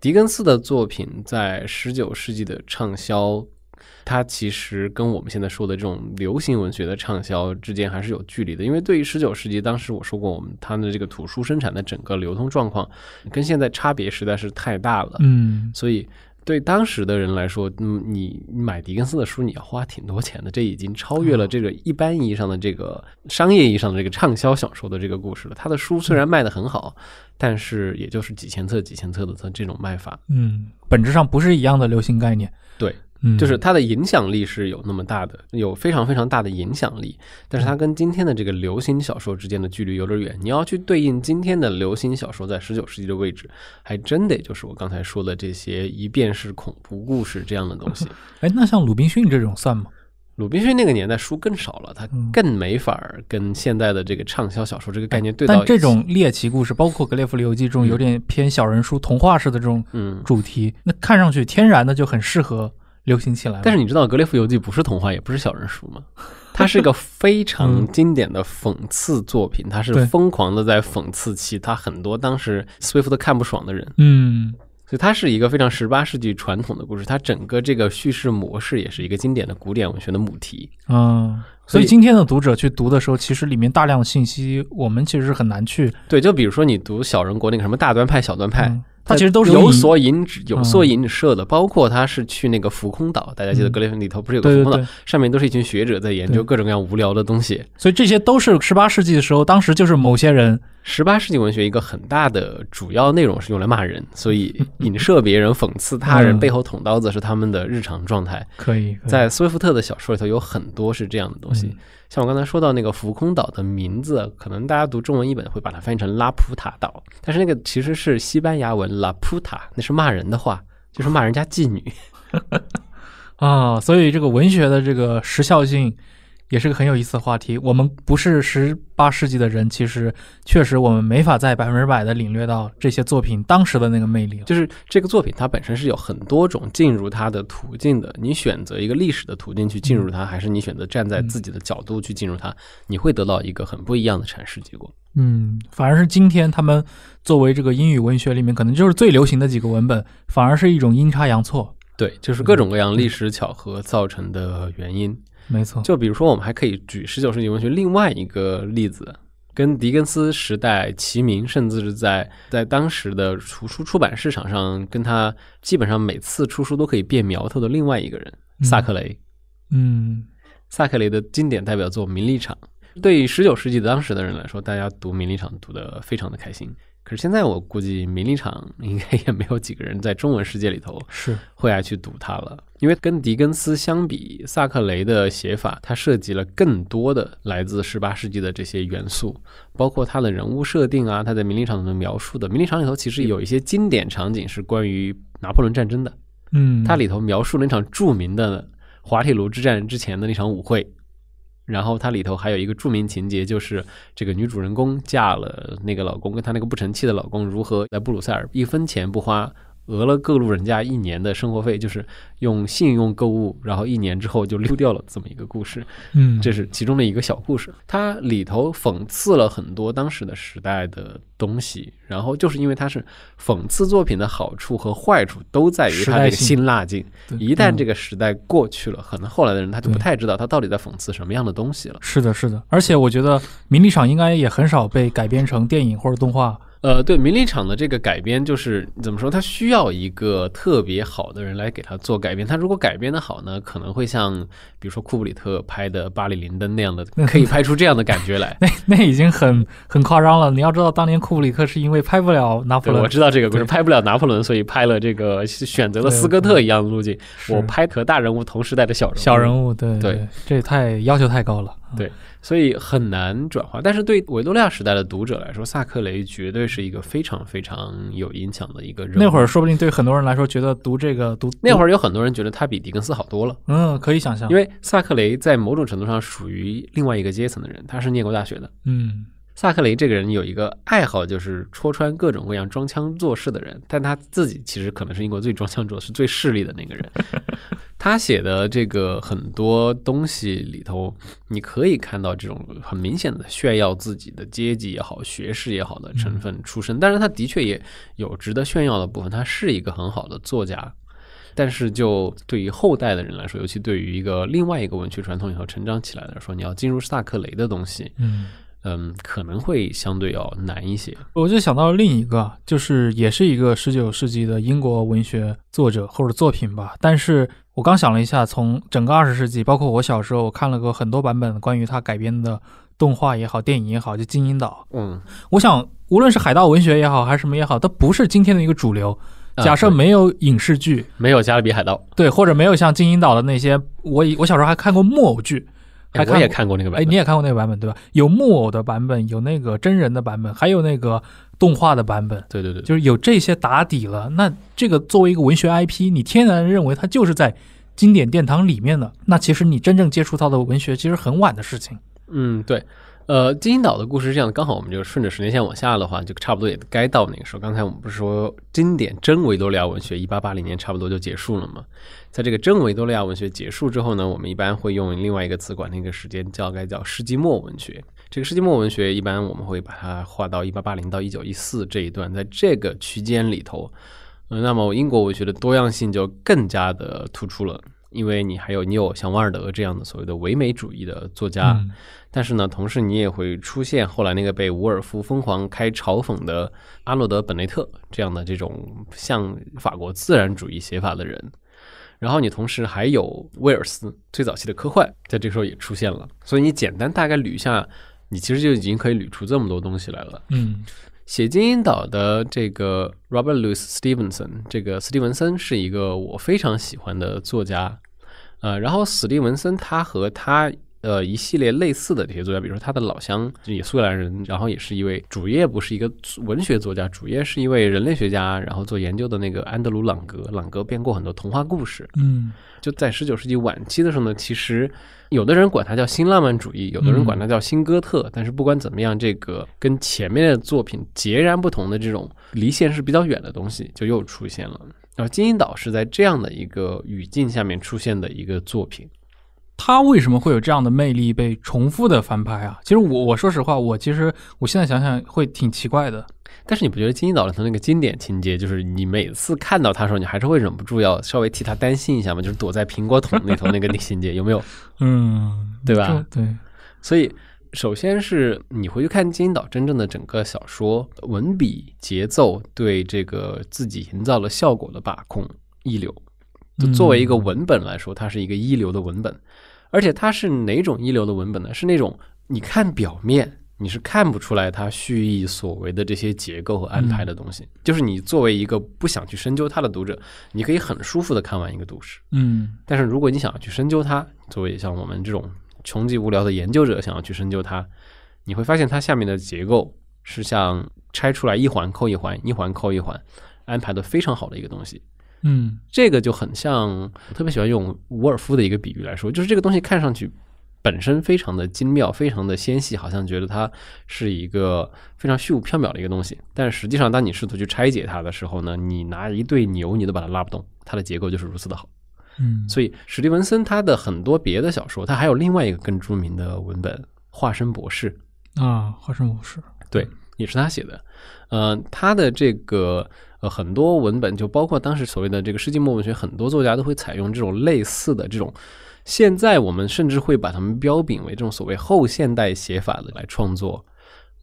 狄更斯的作品在十九世纪的畅销，它其实跟我们现在说的这种流行文学的畅销之间还是有距离的，因为对于十九世纪当时我说过，我们它的这个图书生产的整个流通状况跟现在差别实在是太大了，嗯，所以。对当时的人来说，嗯，你买狄更斯的书，你要花挺多钱的。这已经超越了这个一般意义上的这个商业意义上的这个畅销小说的这个故事了。他的书虽然卖的很好，但是也就是几千册、几千册的这这种卖法，嗯，本质上不是一样的流行概念。就是它的影响力是有那么大的，有非常非常大的影响力。但是它跟今天的这个流行小说之间的距离有点远。你要去对应今天的流行小说在十九世纪的位置，还真得就是我刚才说的这些，一遍是恐怖故事这样的东西。<laughs> 哎，那像鲁滨逊这种算吗？鲁滨逊那个年代书更少了，他更没法跟现在的这个畅销小说这个概念对到。但这种猎奇故事，包括《格列佛游记》这种有点偏小人书、童话式的这种主题，那看上去天然的就很适合。流行起来，但是你知道《格列佛游记》不是童话，也不是小人书吗？<laughs> 它是一个非常经典的讽刺作品，它是疯狂的在讽刺其他很多当时斯威夫特看不爽的人。嗯，所以它是一个非常十八世纪传统的故事，它整个这个叙事模式也是一个经典的古典文学的母题。嗯，所以今天的读者去读的时候，其实里面大量的信息，我们其实是很难去对。就比如说你读《小人国》那个什么大端派、小端派。它其实都是有所引、有所引射的，包括他是去那个浮空岛，大家记得格雷芬里头不是有个浮空岛，上面都是一群学者在研究各种各样无聊的东西，所以这些都是十八世纪的时候，当时就是某些人。十八世纪文学一个很大的主要内容是用来骂人，所以影射别人、讽刺他人、背后捅刀子是他们的日常状态。可以，在斯威夫特的小说里头有很多是这样的东西。像我刚才说到那个浮空岛的名字，可能大家读中文译本会把它翻译成拉普塔岛，但是那个其实是西班牙文拉普塔，那是骂人的话，就是骂人家妓女 <laughs> 啊。所以这个文学的这个时效性。也是个很有意思的话题。我们不是十八世纪的人，其实确实我们没法在百分之百的领略到这些作品当时的那个魅力。就是这个作品，它本身是有很多种进入它的途径的。你选择一个历史的途径去进入它，还是你选择站在自己的角度去进入它，你会得到一个很不一样的阐释结果。嗯，反而是今天他们作为这个英语文学里面可能就是最流行的几个文本，反而是一种阴差阳错。对，就是各种各样历史巧合造成的原因。没错，就比如说，我们还可以举十九世纪文学另外一个例子，跟狄更斯时代齐名，甚至是在在当时的图书出版市场上，跟他基本上每次出书都可以变苗头的另外一个人——萨克雷。嗯，萨克雷的经典代表作《名利场》，对于十九世纪的当时的人来说，大家读《名利场》读的非常的开心。可是现在我估计，迷利场 <laughs> 应该也没有几个人在中文世界里头是会爱去读它了，因为跟狄更斯相比，萨克雷的写法，它涉及了更多的来自十八世纪的这些元素，包括它的人物设定啊，它在名利场的描述的名利场里头，其实有一些经典场景是关于拿破仑战争的，嗯，它里头描述了那场著名的滑铁卢之战之前的那场舞会。然后它里头还有一个著名情节，就是这个女主人公嫁了那个老公，跟她那个不成器的老公如何在布鲁塞尔一分钱不花。讹了各路人家一年的生活费，就是用信用购物，然后一年之后就溜掉了，这么一个故事。嗯，这是其中的一个小故事。它里头讽刺了很多当时的时代的东西，然后就是因为它是讽刺作品的好处和坏处都在于它的辛辣劲。一旦这个时代过去了，可能后来的人他就不太知道他到底在讽刺什么样的东西了。是的，是的。而且我觉得《名利场》应该也很少被改编成电影或者动画。呃，对《名利场》的这个改编，就是怎么说？他需要一个特别好的人来给他做改编。他如果改编的好呢，可能会像比如说库布里特拍的《巴黎灯》那样的，可以拍出这样的感觉来。那那已经很很夸张了。你要知道，当年库布里克是因为拍不了拿破，仑，我知道这个故事，拍不了拿破仑，所以拍了这个选择了斯科特一样的路径。我拍和大人物同时代的小人小人物，对对，这也太要求太高了。对，所以很难转化。但是对维多利亚时代的读者来说，萨克雷绝对是一个非常非常有影响的一个人。那会儿说不定对很多人来说，觉得读这个读那会儿有很多人觉得他比狄更斯好多了。嗯，可以想象，因为萨克雷在某种程度上属于另外一个阶层的人，他是念过大学的。嗯。萨克雷这个人有一个爱好，就是戳穿各种各样装腔作势的人，但他自己其实可能是英国最装腔作势、最势利的那个人。<laughs> 他写的这个很多东西里头，你可以看到这种很明显的炫耀自己的阶级也好、学识也好的成分出身，但是他的确也有值得炫耀的部分。他是一个很好的作家，但是就对于后代的人来说，尤其对于一个另外一个文学传统以后成长起来的说，你要进入萨克雷的东西，嗯。嗯，可能会相对要难一些。我就想到另一个，就是也是一个十九世纪的英国文学作者或者作品吧。但是我刚想了一下，从整个二十世纪，包括我小时候，我看了个很多版本关于他改编的动画也好，电影也好，就《金银岛》。嗯，我想，无论是海盗文学也好，还是什么也好，它不是今天的一个主流。假设没有影视剧，没有《加勒比海盗》，对，或者没有像《金银岛》的那些，我以我小时候还看过木偶剧。我也看过那个版本，哎，你也看过那个版本对吧？有木偶的版本，有那个真人的版本，还有那个动画的版本。对对对，就是有这些打底了。那这个作为一个文学 IP，你天然认为它就是在经典殿堂里面的。那其实你真正接触到的文学，其实很晚的事情。嗯，对。呃，金星岛的故事是这样的，刚好我们就顺着时间线往下的话，就差不多也该到那个时候。刚才我们不是说经典真维多利亚文学一八八零年差不多就结束了吗？在这个真维多利亚文学结束之后呢，我们一般会用另外一个词管那个时间，叫该叫世纪末文学。这个世纪末文学一般我们会把它划到一八八零到一九一四这一段，在这个区间里头，呃，那么英国文学的多样性就更加的突出了，因为你还有你有像王尔德这样的所谓的唯美主义的作家。但是呢，同时你也会出现后来那个被伍尔夫疯狂开嘲讽的阿诺德·本内特这样的这种像法国自然主义写法的人，然后你同时还有威尔斯最早期的科幻在这时候也出现了，所以你简单大概捋一下，你其实就已经可以捋出这么多东西来了。嗯，写《金银岛》的这个 Robert Louis Stevenson，这个斯蒂文森是一个我非常喜欢的作家，呃，然后斯蒂文森他和他。呃，一系列类似的这些作家，比如说他的老乡也苏格兰人，然后也是一位主业不是一个文学作家，主业是一位人类学家，然后做研究的那个安德鲁·朗格，朗格编过很多童话故事，嗯，就在十九世纪晚期的时候呢，其实有的人管他叫新浪漫主义，有的人管他叫新哥特，但是不管怎么样，这个跟前面的作品截然不同的这种离现实比较远的东西就又出现了。然后《金银岛》是在这样的一个语境下面出现的一个作品。他为什么会有这样的魅力，被重复的翻拍啊？其实我我说实话，我其实我现在想想会挺奇怪的。但是你不觉得金银岛里头那个经典情节，就是你每次看到他时候，你还是会忍不住要稍微替他担心一下吗？就是躲在苹果桶里头那个情节，有没有？嗯，对吧？对。所以首先是你回去看金银岛真正的整个小说文笔、节奏对这个自己营造的效果的把控一流。就作为一个文本来说，它是一个一流的文本，而且它是哪种一流的文本呢？是那种你看表面你是看不出来它蓄意所为的这些结构和安排的东西。就是你作为一个不想去深究它的读者，你可以很舒服的看完一个读史。嗯。但是如果你想要去深究它，作为像我们这种穷极无聊的研究者想要去深究它，你会发现它下面的结构是像拆出来一环扣一环，一环扣一环，安排的非常好的一个东西。嗯，这个就很像，特别喜欢用伍尔夫的一个比喻来说，就是这个东西看上去本身非常的精妙，非常的纤细，好像觉得它是一个非常虚无缥缈的一个东西。但实际上，当你试图去拆解它的时候呢，你拿一对牛你都把它拉不动，它的结构就是如此的好。嗯，所以史蒂文森他的很多别的小说，他还有另外一个更著名的文本《化身博士》啊，《化身博士》对，也是他写的。嗯，他的这个。很多文本就包括当时所谓的这个世纪末文学，很多作家都会采用这种类似的这种。现在我们甚至会把他们标炳为这种所谓后现代写法的来创作。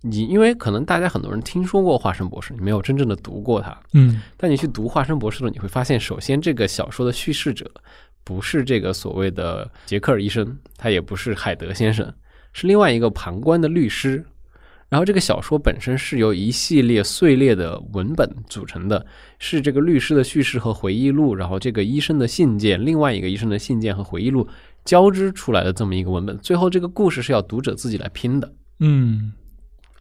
你因为可能大家很多人听说过《华生博士》，你没有真正的读过他，嗯，但你去读《华生博士》的，你会发现，首先这个小说的叙事者不是这个所谓的杰克尔医生，他也不是海德先生，是另外一个旁观的律师。然后，这个小说本身是由一系列碎裂的文本组成的，是这个律师的叙事和回忆录，然后这个医生的信件，另外一个医生的信件和回忆录交织出来的这么一个文本。最后，这个故事是要读者自己来拼的。嗯，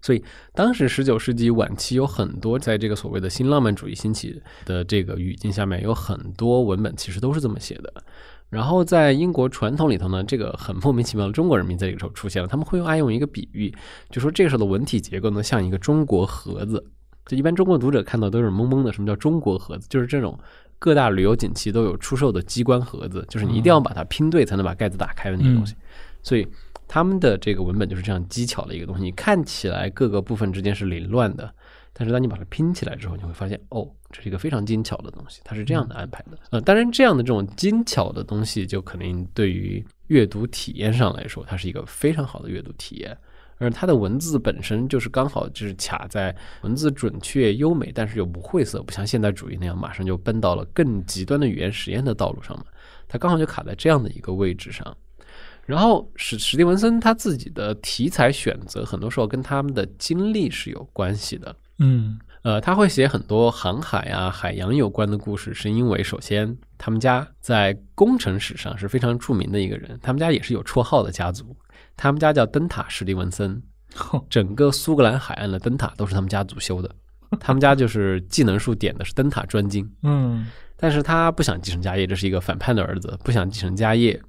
所以当时十九世纪晚期有很多在这个所谓的新浪漫主义兴起的这个语境下面，有很多文本其实都是这么写的。然后在英国传统里头呢，这个很莫名其妙的中国人民在这个时候出现了，他们会爱用一个比喻，就说这个时候的文体结构呢像一个中国盒子，就一般中国读者看到都是懵懵的，什么叫中国盒子？就是这种各大旅游景区都有出售的机关盒子，就是你一定要把它拼对才能把盖子打开的那个东西。所以他们的这个文本就是这样技巧的一个东西，你看起来各个部分之间是凌乱的，但是当你把它拼起来之后，你会发现哦。这是一个非常精巧的东西，它是这样的安排的。呃，当然，这样的这种精巧的东西，就肯定对于阅读体验上来说，它是一个非常好的阅读体验。而它的文字本身就是刚好就是卡在文字准确优美，但是又不晦涩，不像现代主义那样马上就奔到了更极端的语言实验的道路上嘛。它刚好就卡在这样的一个位置上。然后史史蒂文森他自己的题材选择，很多时候跟他们的经历是有关系的。嗯。呃，他会写很多航海啊、海洋有关的故事，是因为首先他们家在工程史上是非常著名的一个人，他们家也是有绰号的家族，他们家叫灯塔史蒂文森，整个苏格兰海岸的灯塔都是他们家族修的，<laughs> 他们家就是技能树点的是灯塔专精，嗯，但是他不想继承家业，这是一个反叛的儿子，不想继承家业，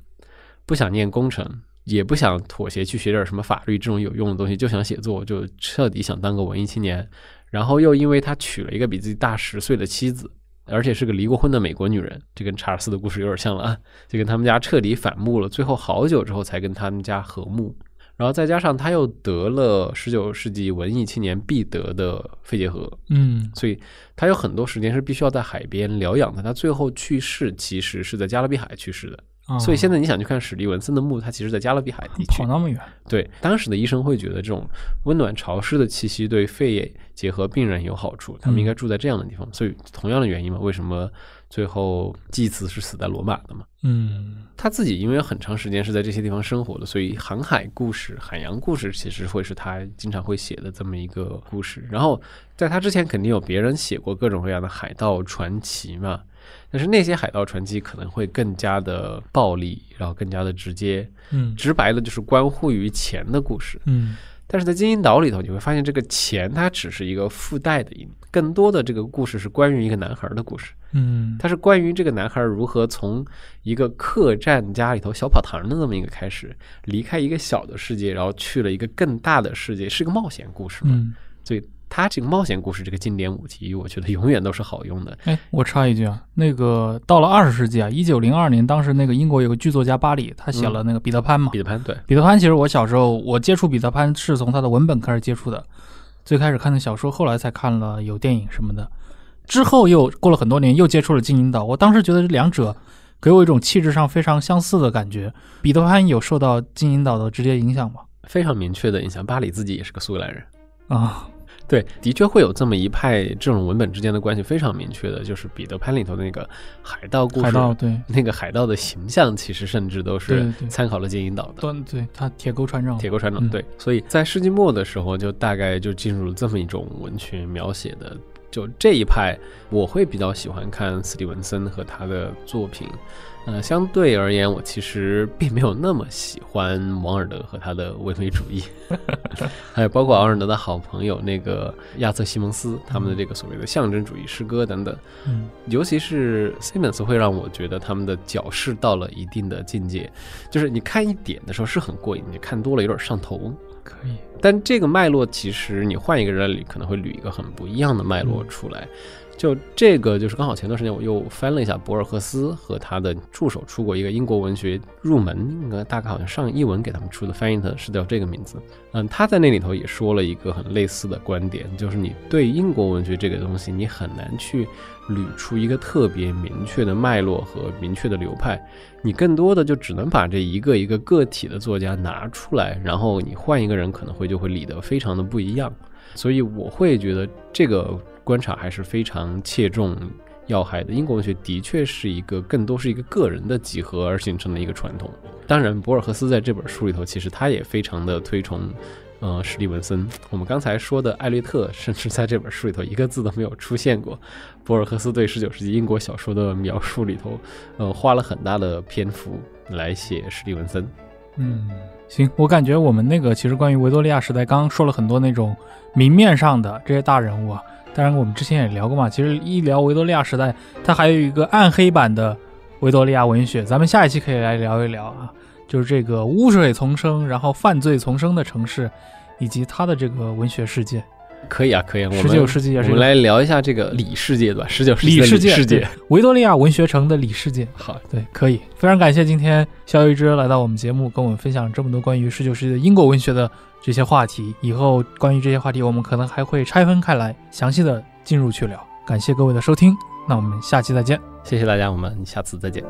不想念工程，也不想妥协去学点什么法律这种有用的东西，就想写作，就彻底想当个文艺青年。然后又因为他娶了一个比自己大十岁的妻子，而且是个离过婚的美国女人，这跟查尔斯的故事有点像了啊！就跟他们家彻底反目了，最后好久之后才跟他们家和睦。然后再加上他又得了十九世纪文艺青年必得的肺结核，嗯，所以他有很多时间是必须要在海边疗养的。他最后去世其实是在加勒比海去世的。所以现在你想去看史蒂文森的墓，他其实，在加勒比海地区跑那么远。对，当时的医生会觉得这种温暖潮湿的气息对肺结核病人有好处，他们应该住在这样的地方。所以同样的原因嘛，为什么最后祭祀是死在罗马的嘛？嗯，他自己因为很长时间是在这些地方生活的，所以航海故事、海洋故事其实会是他经常会写的这么一个故事。然后在他之前，肯定有别人写过各种各样的海盗传奇嘛。但是那些海盗传奇可能会更加的暴力，然后更加的直接，嗯，直白的，就是关乎于钱的故事，嗯。但是在金银岛里头，你会发现这个钱它只是一个附带的因，更多的这个故事是关于一个男孩的故事，嗯。它是关于这个男孩如何从一个客栈家里头小跑堂的那么一个开始，离开一个小的世界，然后去了一个更大的世界，是个冒险故事，嘛，嗯。以他这个冒险故事这个经典母题，我觉得永远都是好用的。哎，我插一句啊，那个到了二十世纪啊，一九零二年，当时那个英国有个剧作家巴里，他写了那个《彼得潘》嘛，《彼得潘》对，《彼得潘》其实我小时候我接触《彼得潘》是从他的文本开始接触的，最开始看的小说，后来才看了有电影什么的，之后又过了很多年，又接触了《金银岛》。我当时觉得这两者给我一种气质上非常相似的感觉，《彼得潘》有受到《金银岛》的直接影响吗？非常明确的影响，巴里自己也是个苏格兰人啊。对，的确会有这么一派，这种文本之间的关系非常明确的，就是《彼得潘》里头的那个海盗故事，对，那个海盗的形象其实甚至都是参考了金银岛的，对，他铁钩船长，铁钩船长，对，所以在世纪末的时候，就大概就进入了这么一种文学描写的。就这一派，我会比较喜欢看斯蒂文森和他的作品。呃，相对而言，我其实并没有那么喜欢王尔德和他的唯美主义，<laughs> 还有包括王尔德的好朋友那个亚瑟·西蒙斯他们的这个所谓的象征主义诗歌等等。嗯，尤其是西蒙斯会让我觉得他们的矫饰到了一定的境界，就是你看一点的时候是很过瘾，你看多了有点上头。可以，但这个脉络其实你换一个人捋，可能会捋一个很不一样的脉络出来。就这个，就是刚好前段时间我又翻了一下博尔赫斯和他的助手出过一个英国文学入门，应该大概好像上译文给他们出的翻译的是叫这个名字。嗯，他在那里头也说了一个很类似的观点，就是你对英国文学这个东西，你很难去捋出一个特别明确的脉络和明确的流派，你更多的就只能把这一个一个个体的作家拿出来，然后你换一个人可能会就会理得非常的不一样。所以我会觉得这个。观察还是非常切中要害的。英国文学的确是一个更多是一个个人的集合而形成的一个传统。当然，博尔赫斯在这本书里头，其实他也非常的推崇，呃，史蒂文森。我们刚才说的艾略特，甚至在这本书里头一个字都没有出现过。博尔赫斯对十九世纪英国小说的描述里头，呃，花了很大的篇幅来写史蒂文森。嗯，行，我感觉我们那个其实关于维多利亚时代，刚刚说了很多那种明面上的这些大人物啊。当然，我们之前也聊过嘛。其实一聊维多利亚时代，它还有一个暗黑版的维多利亚文学。咱们下一期可以来聊一聊啊，就是这个污水丛生、然后犯罪丛生的城市，以及它的这个文学世界。可以啊，可以。十九世纪也是。我们来聊一下这个里世界吧，十九世纪里世界，维多利亚文学城的里世界。好，对，可以。非常感谢今天肖玉芝来到我们节目，跟我们分享这么多关于十九世纪的英国文学的。这些话题，以后关于这些话题，我们可能还会拆分开来，详细的进入去聊。感谢各位的收听，那我们下期再见。谢谢大家，我们下次再见。